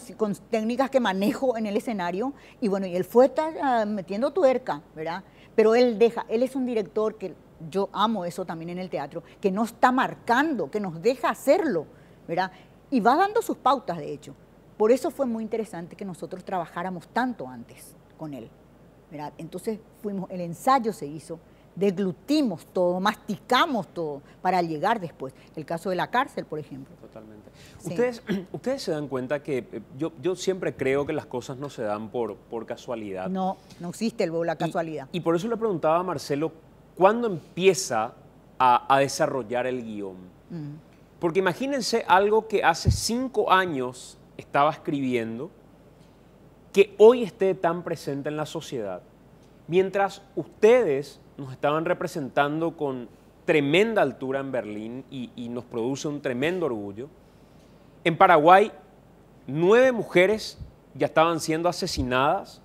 técnicas que manejo en el escenario, y bueno, y él fue ah, metiendo tuerca, ¿verdad? Pero él deja, él es un director que yo amo eso también en el teatro, que no está marcando, que nos deja hacerlo, ¿verdad? Y va dando sus pautas, de hecho. Por eso fue muy interesante que nosotros trabajáramos tanto antes con él, ¿verdad? Entonces fuimos, el ensayo se hizo, deglutimos todo, masticamos todo para llegar después. El caso de la cárcel, por ejemplo. Totalmente. Ustedes, ustedes se dan cuenta que eh, yo, yo siempre creo que las cosas no se dan por, por casualidad. No, no existe el, la casualidad. Y, y por eso le preguntaba a Marcelo cuándo empieza a, desarrollar el guión. Mm. Porque imagínense algo que hace cinco años estaba escribiendo, que hoy esté tan presente en la sociedad. Mientras ustedes nos estaban representando con tremenda altura en Berlín y nos produce un tremendo orgullo, en Paraguay nueve mujeres ya estaban siendo asesinadas,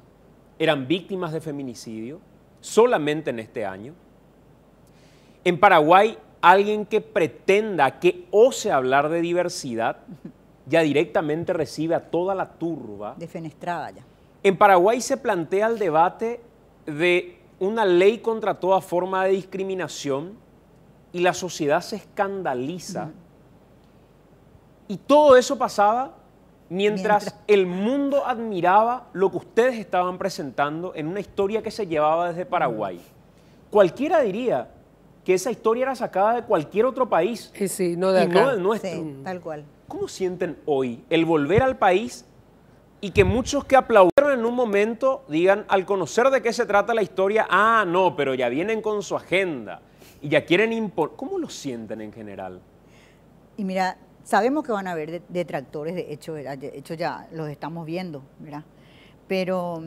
eran víctimas de feminicidio, solamente en este año. En Paraguay, alguien que pretenda, que ose hablar de diversidad, ya directamente recibe a toda la turba. Defenestrada ya. En Paraguay se plantea el debate de una ley contra toda forma de discriminación y la sociedad se escandaliza. Y todo eso pasaba mientras, el mundo admiraba lo que ustedes estaban presentando en una historia que se llevaba desde Paraguay. Cualquiera diría, que esa historia era sacada de cualquier otro país. Sí, eh, sí, no de acá. Y no del nuestro. tal cual. ¿Cómo sienten hoy el volver al país y que muchos que aplaudieron en un momento digan, al conocer de qué se trata la historia, ah, no, pero ya vienen con su agenda y ya quieren imponer. ¿Cómo lo sienten en general? Y mira, sabemos que van a haber detractores, de hecho, de hecho ya los estamos viendo, ¿verdad? Pero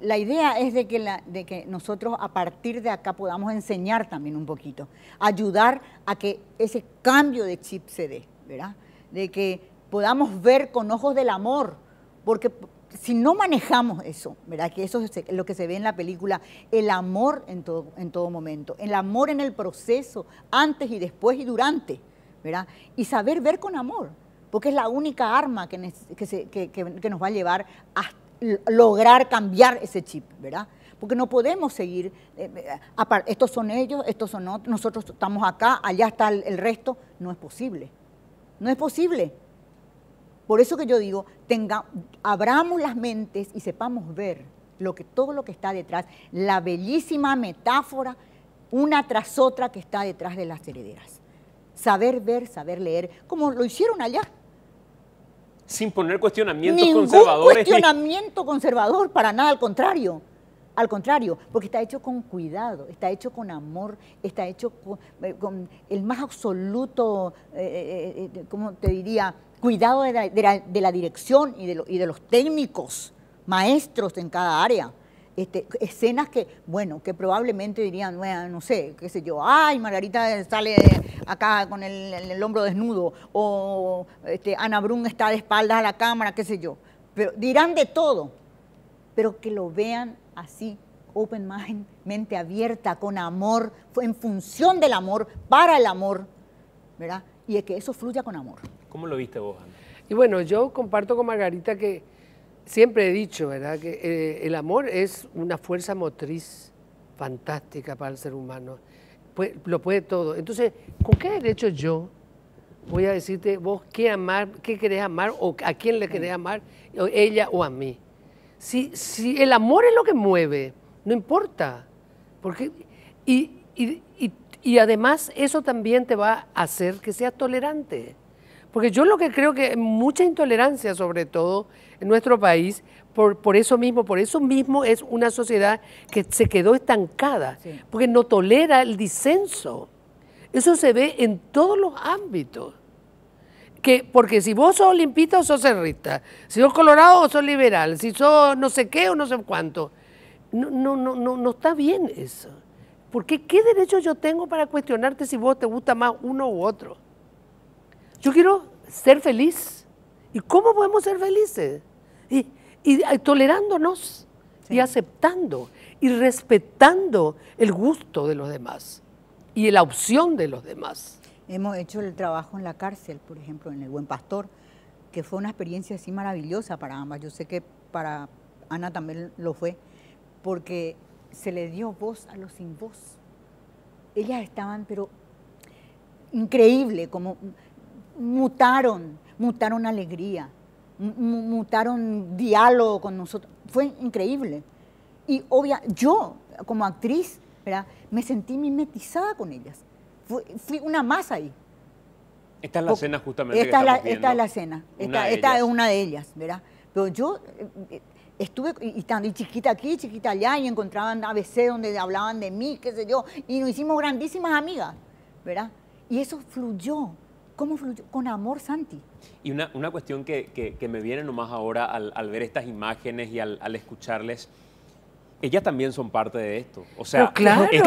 la idea es de que, de que nosotros a partir de acá podamos enseñar también un poquito, ayudar a que ese cambio de chip se dé, ¿verdad? De que podamos ver con ojos del amor, porque si no manejamos eso, ¿verdad? Que eso es lo que se ve en la película, el amor en todo, en todo momento, el amor en el proceso, antes y después y durante, ¿verdad? Y saber ver con amor, porque es la única arma que, que nos va a llevar hasta lograr cambiar ese chip, ¿verdad? Porque no podemos seguir, eh, eh, aparte, estos son ellos, estos son otros, nosotros estamos acá, allá está el, resto, no es posible, no es posible. Por eso que yo digo, tenga, abramos las mentes y sepamos ver lo que, todo lo que está detrás, la bellísima metáfora, una tras otra que está detrás de las herederas. Saber ver, saber leer, como lo hicieron allá, sin poner cuestionamientos Ningún cuestionamiento conservador, para nada, al contrario. Al contrario, porque está hecho con cuidado, está hecho con amor, está hecho con, eh, el más absoluto, eh, eh, ¿cómo te diría? Cuidado de la, dirección y y de los técnicos, maestros en cada área. Este, escenas que, bueno, que probablemente dirían, no sé, qué sé yo, ay, Margarita sale acá con el, hombro desnudo, o este, Ana Brun está de espaldas a la cámara, qué sé yo. Pero dirán de todo, pero que lo vean así, open mind, mente abierta, con amor, en función del amor, para el amor, ¿verdad? Y de que eso fluya con amor. ¿Cómo lo viste vos, Y bueno, yo comparto con Margarita que siempre he dicho, ¿verdad?, que eh, el amor es una fuerza motriz fantástica para el ser humano. lo puede todo. Entonces, ¿con qué derecho yo voy a decirte vos qué amar, qué querés amar o a quién le querés amar, ella o a mí? Si, si el amor es lo que mueve, no importa. Porque, y, y además eso también te va a hacer que seas tolerante. Porque yo lo que creo que mucha intolerancia, sobre todo en nuestro país, por, eso mismo, por eso mismo es una sociedad que se quedó estancada, porque no tolera el disenso. Eso se ve en todos los ámbitos. Que, porque si vos sos olimpista o sos cerrista, si sos colorado o sos liberal, si sos no sé qué o no sé cuánto, no, no, no, no, no está bien eso. Porque ¿qué derecho yo tengo para cuestionarte si vos te gusta más uno u otro? Yo quiero ser feliz. ¿Y cómo podemos ser felices? Y, eh, tolerándonos y aceptando y respetando el gusto de los demás y la opción de los demás. Hemos hecho el trabajo en la cárcel, por ejemplo, en el Buen Pastor, que fue una experiencia así maravillosa para ambas. Yo sé que para Ana también lo fue, porque se le dio voz a los sin voz. Ellas estaban, pero increíble, como mutaron, mutaron alegría, mutaron diálogo con nosotros. Fue increíble. Y obvia, yo como actriz ¿verdad? me sentí mimetizada con ellas. Fui, una más ahí. Esta es la escena justamente. Esta, que la, esta es la escena. Esta, esta es una de ellas, ¿verdad? Pero yo eh, eh, estuve y, y, chiquita aquí, chiquita allá, y encontraban ABC donde hablaban de mí, qué sé yo, y nos hicimos grandísimas amigas, ¿verdad? Y eso fluyó, con amor, Santi. Y una, una cuestión que, que, me viene nomás ahora al, al ver estas imágenes y al, escucharles, ellas también son parte de esto. O sea, pero claro, este es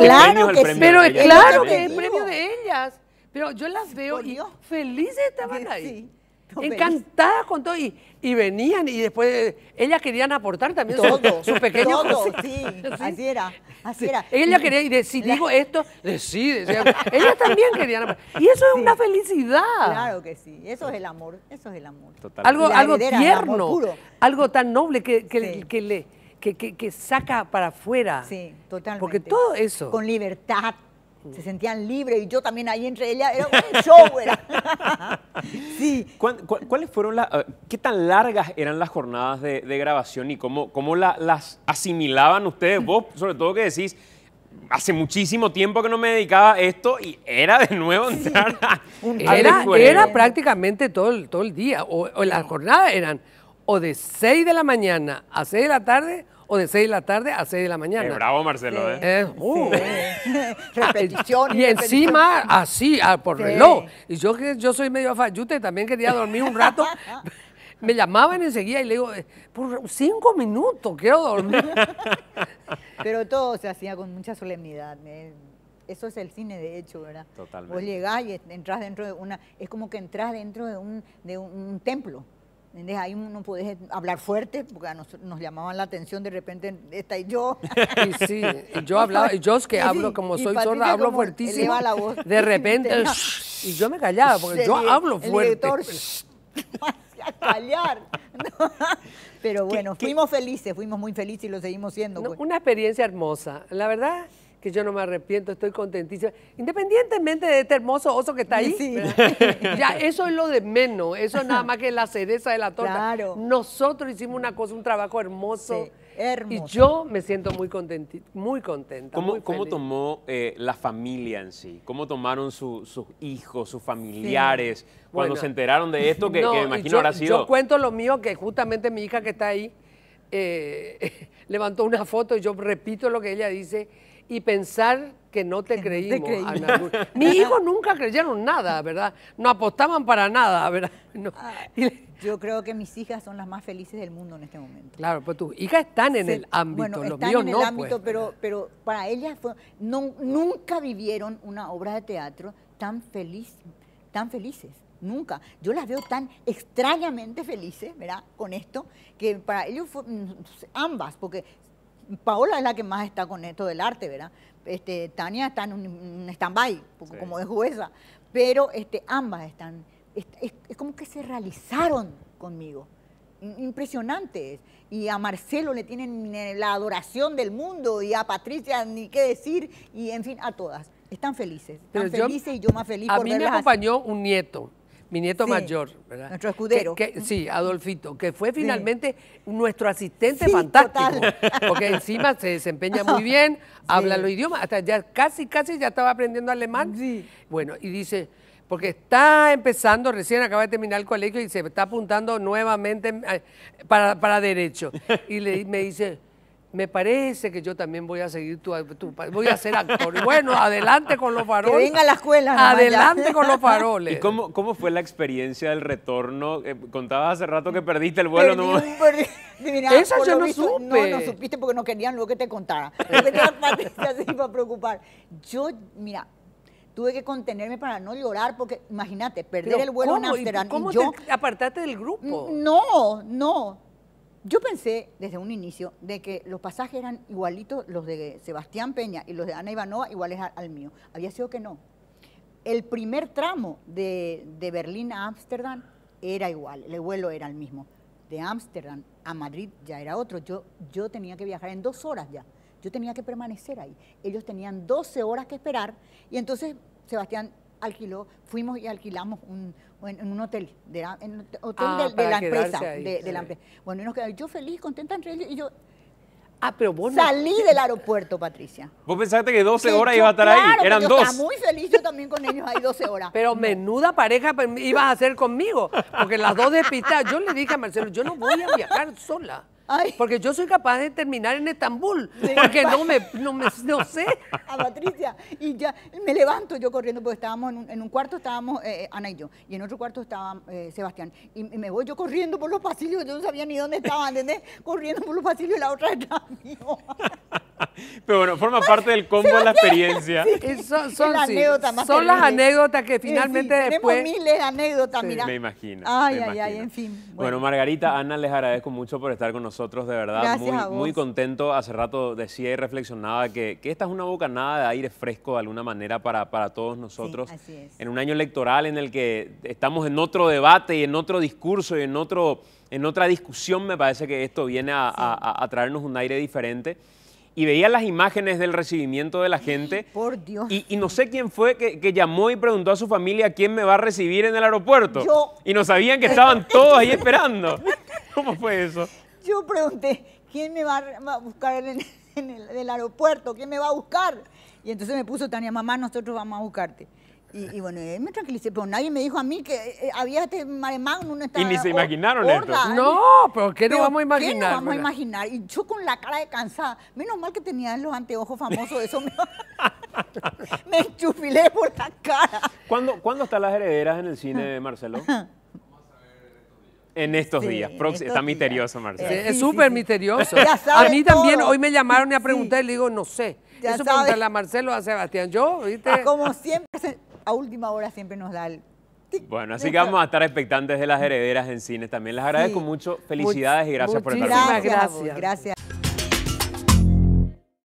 el premio de claro que es premio de ellas. Pero yo las veo y felices estaban ahí. encantadas con todo. Y, venían y después ellas querían aportar también todo, sus, pequeños. Todo, sí, así era, así era. Ella quería, y si digo esto, decide. O ellas también querían aportar. Y eso es una felicidad. Claro que sí, eso es el amor, eso es el amor. Algo, algo tierno, algo tan noble que, le... Que, que, que, saca para afuera. Sí, totalmente. Porque todo eso. Con libertad, se sentían libres y yo también ahí entre ellas, era un show, era. sí. cuáles fueron las, eh, qué tan largas eran las jornadas de, grabación y cómo, cómo las asimilaban ustedes? Vos, sobre todo que decís, hace muchísimo tiempo que no me dedicaba a esto y era de nuevo entrar era, era, prácticamente todo el, todo el día, o, o las jornadas eran o de 6 de la mañana a 6 de la tarde o de 6 de la tarde a 6 de la mañana. Qué bravo, Marcelo, ¿eh? eh uh. Repetición. Y encima, así, ah, por reloj. Y yo que yo soy medio afayute, también quería dormir un rato. Me llamaban enseguida y le digo, eh, por cinco minutos quiero dormir. Pero todo se hacía con mucha solemnidad. ¿eh? Eso es el cine, de hecho, ¿verdad? Totalmente. Vos llegás y entras dentro de una... Es como que entras dentro de un, de un templo. Ahí no podés hablar fuerte, porque nos, nos, llamaban la atención de repente esta y yo. Y sí, yo hablaba, y yo es que hablo como soy sorda, hablo fuertísimo. De repente, y yo me callaba, porque yo hablo fuerte. El a callar. Pero bueno, fuimos felices, fuimos muy felices y lo seguimos siendo. Pues. Una experiencia hermosa. La verdad, que yo no me arrepiento, estoy contentísima. Independientemente de este hermoso oso que está ahí, ya eso es lo de menos, eso es nada más que la cereza de la torta. Nosotros hicimos una cosa, un trabajo hermoso. Hermoso. Y yo me siento muy, muy contenta. ¿Cómo, tomó eh, la familia en sí? ¿Cómo tomaron sus hijos, sus familiares, cuando se enteraron de esto? Que, imagino yo, habrá sido. Yo cuento lo mío, que justamente mi hija que está ahí eh, levantó una foto y yo repito lo que ella dice y pensar que no te creímos. Mi hijo nunca creyeron nada, ¿verdad? No apostaban para nada, ¿verdad? Ah, yo creo que mis hijas son las más felices del mundo en este momento. Claro, pues tus hijas están en el ámbito, bueno, están en el pues, ámbito, pero, pero para ellas fue, nunca vivieron una obra de teatro tan feliz, tan felices nunca. Yo las veo tan extrañamente felices, ¿verdad? Con esto, que para ellos fue, mm, ambas, porque Paola es la que más está con esto del arte, ¿verdad? Este, Tania está en un, stand-by, como es jueza, pero este, ambas están, es, como que se realizaron conmigo impresionantes. Y a Marcelo le tienen la adoración del mundo y a Patricia ni qué decir y en fin, a todas. Están felices, están felices y yo más feliz. A mí me acompañó un nieto mi nieto mayor, ¿verdad? Nuestro escudero. sí, Adolfito, que fue finalmente nuestro asistente fantástico, porque encima se desempeña muy bien, habla los idiomas, hasta ya casi, casi ya estaba aprendiendo alemán. Bueno, y dice, porque está empezando, recién acaba de terminar el colegio y se está apuntando nuevamente eh, para, derecho. Y me dice me parece que yo también voy a seguir tu, voy a ser actor. Bueno, adelante con los faroles. Que venga a la escuela. Adelante con los faroles. ¿Y cómo, fue la experiencia del retorno? Eh, contabas hace rato que perdiste el vuelo. no... yo no supe. No, no supiste porque no querían lo que te contara. se iba a preocupar. Yo, mira, tuve que contenerme para no llorar, porque imagínate, perder el vuelo en ¿Cómo apartaste del grupo? No, no. Yo pensé desde un inicio de que los pasajes eran igualitos, los de Sebastián Peña y los de Ana Ivanova, iguales al, mío. Había sido que no. El primer tramo de, de Berlín a Ámsterdam era igual, el vuelo era el mismo. De Ámsterdam a Madrid ya era otro. Yo, yo tenía que viajar en dos horas ya. Yo tenía que permanecer ahí. Ellos tenían 12 horas que esperar y entonces Sebastián alquiló, fuimos y alquilamos un, en, un hotel, de la, hotel ah, de, la empresa, de, la empresa. Bueno, y nos quedamos, yo feliz, contenta entre ellos, y yo Ah, pero Salí del aeropuerto, Patricia. Vos pensaste que 12 horas iba a estar ahí. Eran yo dos. Estaba muy feliz yo también con ellos ahí 12 horas. Pero menuda pareja ibas a hacer conmigo. Porque las dos despistadas. Yo le dije a Marcelo, yo no voy a viajar sola. Porque yo soy capaz de terminar en Estambul, porque no me, no sé. A Patricia, y ya me levanto yo corriendo, porque estábamos en un, cuarto, estábamos eh, eh, Ana y yo, y en otro cuarto estaba eh, Sebastián. Y, me voy yo corriendo por los pasillos, yo no sabía ni dónde estaba, ¿entendés? Corriendo por los pasillos y la otra estaba mío. Pero bueno, forma parte del combo de la experiencia. Son, son, son las anécdotas que finalmente tenemos después... miles de anécdotas, mira. Me imagino. Ay, ay, ay, en fin. Bueno. bueno, Margarita, Ana, les agradezco mucho por estar con nosotros nosotros, de verdad. muy, muy contento. Hace rato decía y reflexionaba que, que, esta es una bocanada de aire fresco de alguna manera para, para todos nosotros. En un año electoral en el que estamos en otro debate y en otro discurso y en, otro, en otra discusión, me parece que esto viene a, traernos un aire diferente y veía las imágenes del recibimiento de la gente. Por Y, no sé quién fue que, llamó y preguntó a su familia quién me va a recibir en el aeropuerto. Y no sabían que estaban todos ahí esperando. ¿Cómo fue eso? Yo pregunté, ¿quién me va a buscar en, el, aeropuerto? ¿Quién me va a buscar? Y entonces me puso Tania, mamá, nosotros vamos a buscarte. Y, bueno, me tranquilicé, pero nadie me dijo a mí que eh, eh, había este no magnum. y ni se imaginaron No, pero ¿qué nos vamos a imaginar? ¿Qué nos vamos a imaginar? Y yo con la cara de cansada. Menos mal que tenía los anteojos famosos, eso me, me enchufilé por la cara. ¿Cuándo, están las herederas en el cine, de Marcelo? En estos días. está misterioso, Marcelo. Eh, es súper misterioso. a mí también hoy me llamaron y a preguntar y le digo, no sé. Ya Eso preguntarle a Marcelo, a Sebastián. Yo, ¿viste? Ah, como siempre, a última hora siempre nos da el bueno, así que vamos a estar expectantes de las herederas en cine también. Les agradezco mucho. Felicidades y gracias por estar aquí. Gracias, gracias.